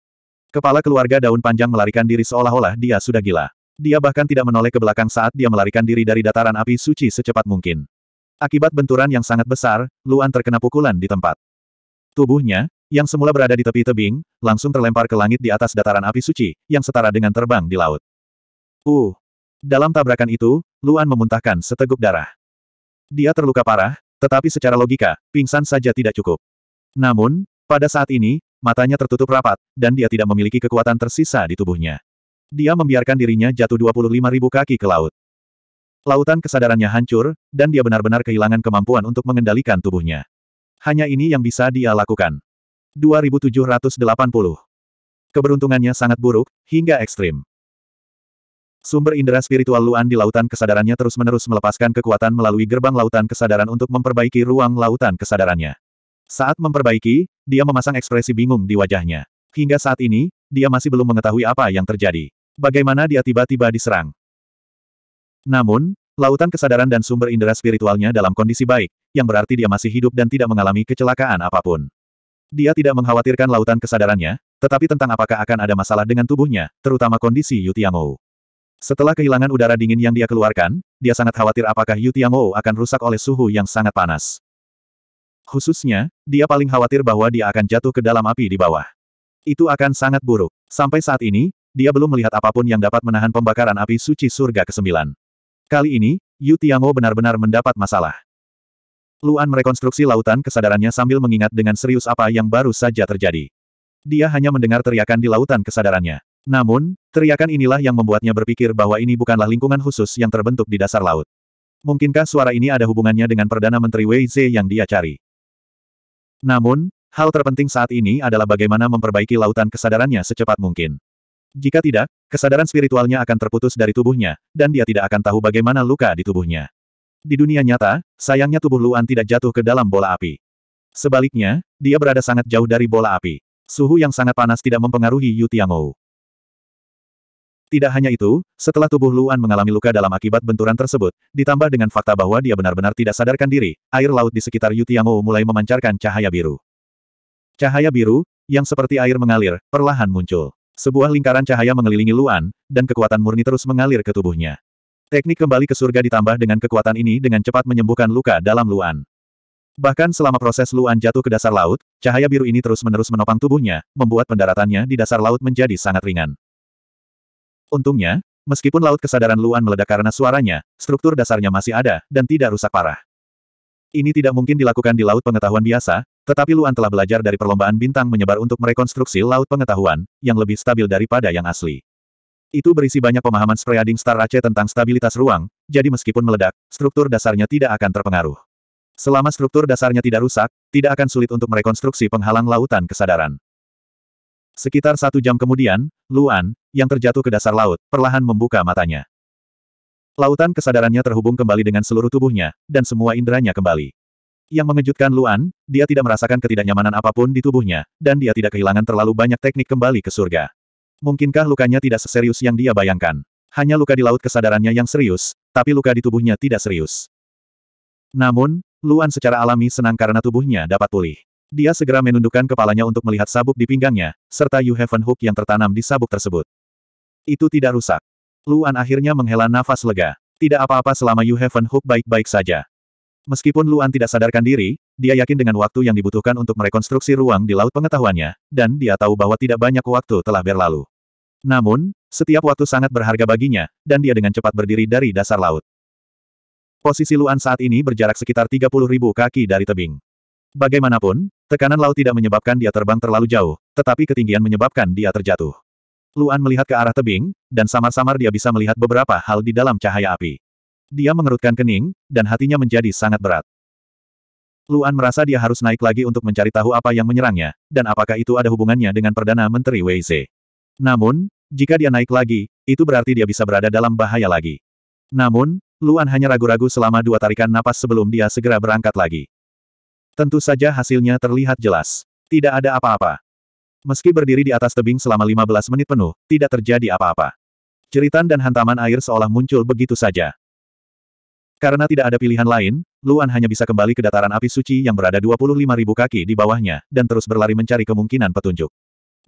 Kepala keluarga daun panjang melarikan diri seolah-olah dia sudah gila. Dia bahkan tidak menoleh ke belakang saat dia melarikan diri dari dataran api suci secepat mungkin. Akibat benturan yang sangat besar, Luan terkena pukulan di tempat. Tubuhnya, yang semula berada di tepi tebing, langsung terlempar ke langit di atas dataran api suci, yang setara dengan terbang di laut. Uh! Dalam tabrakan itu, Luan memuntahkan seteguk darah. Dia terluka parah, tetapi secara logika, pingsan saja tidak cukup. Namun, pada saat ini, matanya tertutup rapat, dan dia tidak memiliki kekuatan tersisa di tubuhnya. Dia membiarkan dirinya jatuh ribu kaki ke laut. Lautan kesadarannya hancur, dan dia benar-benar kehilangan kemampuan untuk mengendalikan tubuhnya. Hanya ini yang bisa dia lakukan. 2780. Keberuntungannya sangat buruk, hingga ekstrim. Sumber indera spiritual Luan di lautan kesadarannya terus-menerus melepaskan kekuatan melalui gerbang lautan kesadaran untuk memperbaiki ruang lautan kesadarannya. Saat memperbaiki, dia memasang ekspresi bingung di wajahnya. Hingga saat ini, dia masih belum mengetahui apa yang terjadi. Bagaimana dia tiba-tiba diserang. Namun, lautan kesadaran dan sumber indera spiritualnya dalam kondisi baik, yang berarti dia masih hidup dan tidak mengalami kecelakaan apapun. Dia tidak mengkhawatirkan lautan kesadarannya, tetapi tentang apakah akan ada masalah dengan tubuhnya, terutama kondisi Yu Tiangou. Setelah kehilangan udara dingin yang dia keluarkan, dia sangat khawatir apakah Yu Tiangou akan rusak oleh suhu yang sangat panas. Khususnya, dia paling khawatir bahwa dia akan jatuh ke dalam api di bawah. Itu akan sangat buruk. Sampai saat ini, dia belum melihat apapun yang dapat menahan pembakaran api suci surga ke-9. Kali ini, Yu Tiango benar-benar mendapat masalah. Luan merekonstruksi lautan kesadarannya sambil mengingat dengan serius apa yang baru saja terjadi. Dia hanya mendengar teriakan di lautan kesadarannya. Namun, teriakan inilah yang membuatnya berpikir bahwa ini bukanlah lingkungan khusus yang terbentuk di dasar laut. Mungkinkah suara ini ada hubungannya dengan Perdana Menteri Wei Zhe yang dia cari? Namun, hal terpenting saat ini adalah bagaimana memperbaiki lautan kesadarannya secepat mungkin. Jika tidak, kesadaran spiritualnya akan terputus dari tubuhnya, dan dia tidak akan tahu bagaimana luka di tubuhnya. Di dunia nyata, sayangnya tubuh Luan tidak jatuh ke dalam bola api. Sebaliknya, dia berada sangat jauh dari bola api. Suhu yang sangat panas tidak mempengaruhi Yu Tiangou. Tidak hanya itu, setelah tubuh Luan mengalami luka dalam akibat benturan tersebut, ditambah dengan fakta bahwa dia benar-benar tidak sadarkan diri, air laut di sekitar Yu Tiangou mulai memancarkan cahaya biru. Cahaya biru, yang seperti air mengalir, perlahan muncul. Sebuah lingkaran cahaya mengelilingi Luan, dan kekuatan murni terus mengalir ke tubuhnya. Teknik kembali ke surga ditambah dengan kekuatan ini dengan cepat menyembuhkan luka dalam Luan. Bahkan selama proses Luan jatuh ke dasar laut, cahaya biru ini terus-menerus menopang tubuhnya, membuat pendaratannya di dasar laut menjadi sangat ringan. Untungnya, meskipun laut kesadaran Luan meledak karena suaranya, struktur dasarnya masih ada, dan tidak rusak parah. Ini tidak mungkin dilakukan di laut pengetahuan biasa, tetapi Luan telah belajar dari perlombaan bintang menyebar untuk merekonstruksi laut pengetahuan, yang lebih stabil daripada yang asli. Itu berisi banyak pemahaman spreading star Aceh tentang stabilitas ruang, jadi meskipun meledak, struktur dasarnya tidak akan terpengaruh. Selama struktur dasarnya tidak rusak, tidak akan sulit untuk merekonstruksi penghalang lautan kesadaran. Sekitar satu jam kemudian, Luan, yang terjatuh ke dasar laut, perlahan membuka matanya. Lautan kesadarannya terhubung kembali dengan seluruh tubuhnya, dan semua inderanya kembali. Yang mengejutkan Luan, dia tidak merasakan ketidaknyamanan apapun di tubuhnya, dan dia tidak kehilangan terlalu banyak teknik kembali ke surga. Mungkinkah lukanya tidak seserius yang dia bayangkan? Hanya luka di laut kesadarannya yang serius, tapi luka di tubuhnya tidak serius. Namun, Luan secara alami senang karena tubuhnya dapat pulih. Dia segera menundukkan kepalanya untuk melihat sabuk di pinggangnya, serta You Heaven Hook yang tertanam di sabuk tersebut. Itu tidak rusak. Luan akhirnya menghela nafas lega. Tidak apa-apa selama you haven't hook baik-baik saja. Meskipun Luan tidak sadarkan diri, dia yakin dengan waktu yang dibutuhkan untuk merekonstruksi ruang di laut pengetahuannya, dan dia tahu bahwa tidak banyak waktu telah berlalu. Namun, setiap waktu sangat berharga baginya, dan dia dengan cepat berdiri dari dasar laut. Posisi Luan saat ini berjarak sekitar ribu kaki dari tebing. Bagaimanapun, tekanan laut tidak menyebabkan dia terbang terlalu jauh, tetapi ketinggian menyebabkan dia terjatuh. Luan melihat ke arah tebing, dan samar-samar dia bisa melihat beberapa hal di dalam cahaya api. Dia mengerutkan kening, dan hatinya menjadi sangat berat. Luan merasa dia harus naik lagi untuk mencari tahu apa yang menyerangnya, dan apakah itu ada hubungannya dengan Perdana Menteri Wei Ze. Namun, jika dia naik lagi, itu berarti dia bisa berada dalam bahaya lagi. Namun, Luan hanya ragu-ragu selama dua tarikan napas sebelum dia segera berangkat lagi. Tentu saja hasilnya terlihat jelas. Tidak ada apa-apa. Meski berdiri di atas tebing selama 15 menit penuh, tidak terjadi apa-apa. Ceritan dan hantaman air seolah muncul begitu saja. Karena tidak ada pilihan lain, Luan hanya bisa kembali ke dataran api suci yang berada 25.000 kaki di bawahnya, dan terus berlari mencari kemungkinan petunjuk.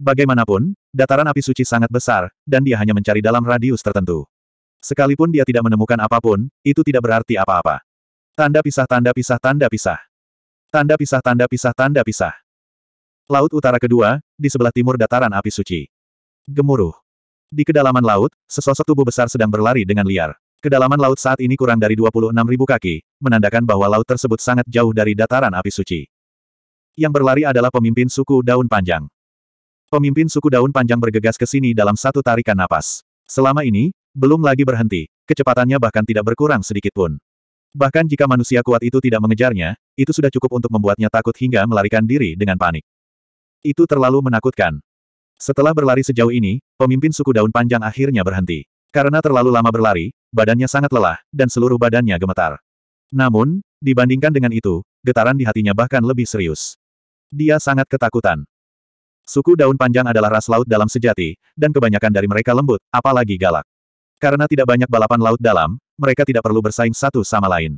Bagaimanapun, dataran api suci sangat besar, dan dia hanya mencari dalam radius tertentu. Sekalipun dia tidak menemukan apapun, itu tidak berarti apa-apa. Tanda pisah tanda pisah tanda pisah. Tanda pisah tanda pisah tanda pisah. Laut utara kedua, di sebelah timur dataran api suci. Gemuruh. Di kedalaman laut, sesosok tubuh besar sedang berlari dengan liar. Kedalaman laut saat ini kurang dari 26.000 kaki, menandakan bahwa laut tersebut sangat jauh dari dataran api suci. Yang berlari adalah pemimpin suku daun panjang. Pemimpin suku daun panjang bergegas ke sini dalam satu tarikan napas. Selama ini, belum lagi berhenti, kecepatannya bahkan tidak berkurang sedikit pun. Bahkan jika manusia kuat itu tidak mengejarnya, itu sudah cukup untuk membuatnya takut hingga melarikan diri dengan panik. Itu terlalu menakutkan. Setelah berlari sejauh ini, pemimpin suku daun panjang akhirnya berhenti. Karena terlalu lama berlari, badannya sangat lelah, dan seluruh badannya gemetar. Namun, dibandingkan dengan itu, getaran di hatinya bahkan lebih serius. Dia sangat ketakutan. Suku daun panjang adalah ras laut dalam sejati, dan kebanyakan dari mereka lembut, apalagi galak. Karena tidak banyak balapan laut dalam, mereka tidak perlu bersaing satu sama lain.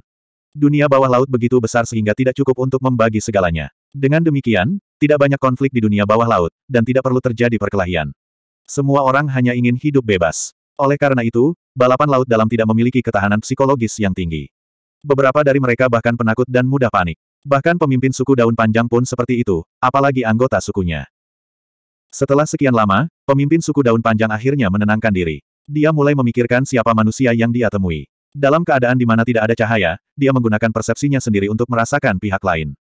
Dunia bawah laut begitu besar sehingga tidak cukup untuk membagi segalanya. Dengan demikian, tidak banyak konflik di dunia bawah laut, dan tidak perlu terjadi perkelahian. Semua orang hanya ingin hidup bebas. Oleh karena itu, balapan laut dalam tidak memiliki ketahanan psikologis yang tinggi. Beberapa dari mereka bahkan penakut dan mudah panik. Bahkan pemimpin suku daun panjang pun seperti itu, apalagi anggota sukunya. Setelah sekian lama, pemimpin suku daun panjang akhirnya menenangkan diri. Dia mulai memikirkan siapa manusia yang dia temui. Dalam keadaan di mana tidak ada cahaya, dia menggunakan persepsinya sendiri untuk merasakan pihak lain.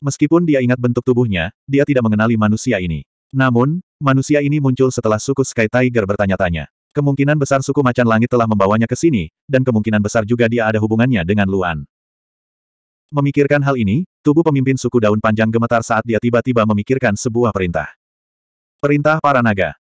Meskipun dia ingat bentuk tubuhnya, dia tidak mengenali manusia ini. Namun, manusia ini muncul setelah suku Sky Tiger bertanya-tanya. Kemungkinan besar suku macan langit telah membawanya ke sini, dan kemungkinan besar juga dia ada hubungannya dengan Luan. Memikirkan hal ini, tubuh pemimpin suku daun panjang gemetar saat dia tiba-tiba memikirkan sebuah perintah. Perintah para naga.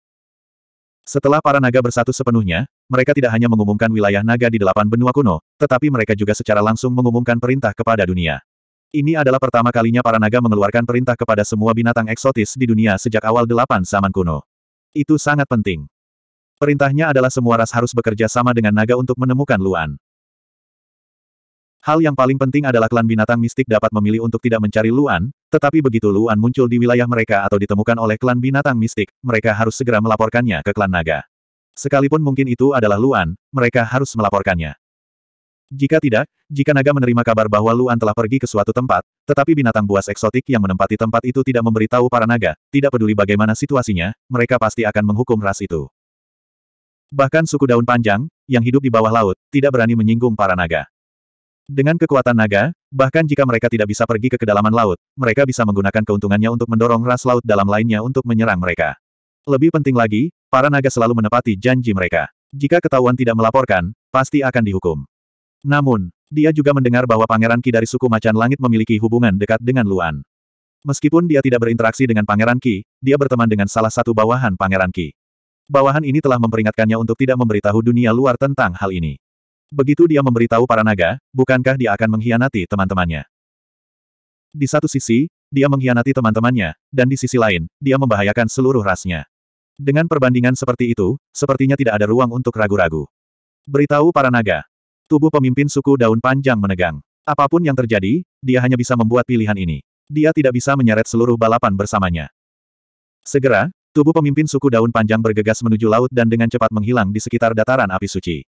Setelah para naga bersatu sepenuhnya, mereka tidak hanya mengumumkan wilayah naga di delapan benua kuno, tetapi mereka juga secara langsung mengumumkan perintah kepada dunia. Ini adalah pertama kalinya para naga mengeluarkan perintah kepada semua binatang eksotis di dunia sejak awal delapan zaman kuno. Itu sangat penting. Perintahnya adalah semua ras harus bekerja sama dengan naga untuk menemukan Luan. Hal yang paling penting adalah klan binatang mistik dapat memilih untuk tidak mencari Luan, tetapi begitu Luan muncul di wilayah mereka atau ditemukan oleh klan binatang mistik, mereka harus segera melaporkannya ke klan naga. Sekalipun mungkin itu adalah Luan, mereka harus melaporkannya. Jika tidak, jika naga menerima kabar bahwa Luan telah pergi ke suatu tempat, tetapi binatang buas eksotik yang menempati tempat itu tidak memberitahu para naga, tidak peduli bagaimana situasinya, mereka pasti akan menghukum ras itu. Bahkan suku daun panjang, yang hidup di bawah laut, tidak berani menyinggung para naga. Dengan kekuatan naga, bahkan jika mereka tidak bisa pergi ke kedalaman laut, mereka bisa menggunakan keuntungannya untuk mendorong ras laut dalam lainnya untuk menyerang mereka. Lebih penting lagi, para naga selalu menepati janji mereka. Jika ketahuan tidak melaporkan, pasti akan dihukum. Namun, dia juga mendengar bahwa Pangeran Ki dari suku Macan Langit memiliki hubungan dekat dengan Luan. Meskipun dia tidak berinteraksi dengan Pangeran Ki, dia berteman dengan salah satu bawahan Pangeran Ki. Bawahan ini telah memperingatkannya untuk tidak memberitahu dunia luar tentang hal ini. Begitu dia memberitahu para naga, bukankah dia akan mengkhianati teman-temannya? Di satu sisi, dia mengkhianati teman-temannya, dan di sisi lain, dia membahayakan seluruh rasnya. Dengan perbandingan seperti itu, sepertinya tidak ada ruang untuk ragu-ragu. Beritahu para naga, Tubuh pemimpin suku daun panjang menegang. Apapun yang terjadi, dia hanya bisa membuat pilihan ini. Dia tidak bisa menyeret seluruh balapan bersamanya. Segera, tubuh pemimpin suku daun panjang bergegas menuju laut dan dengan cepat menghilang di sekitar dataran api suci.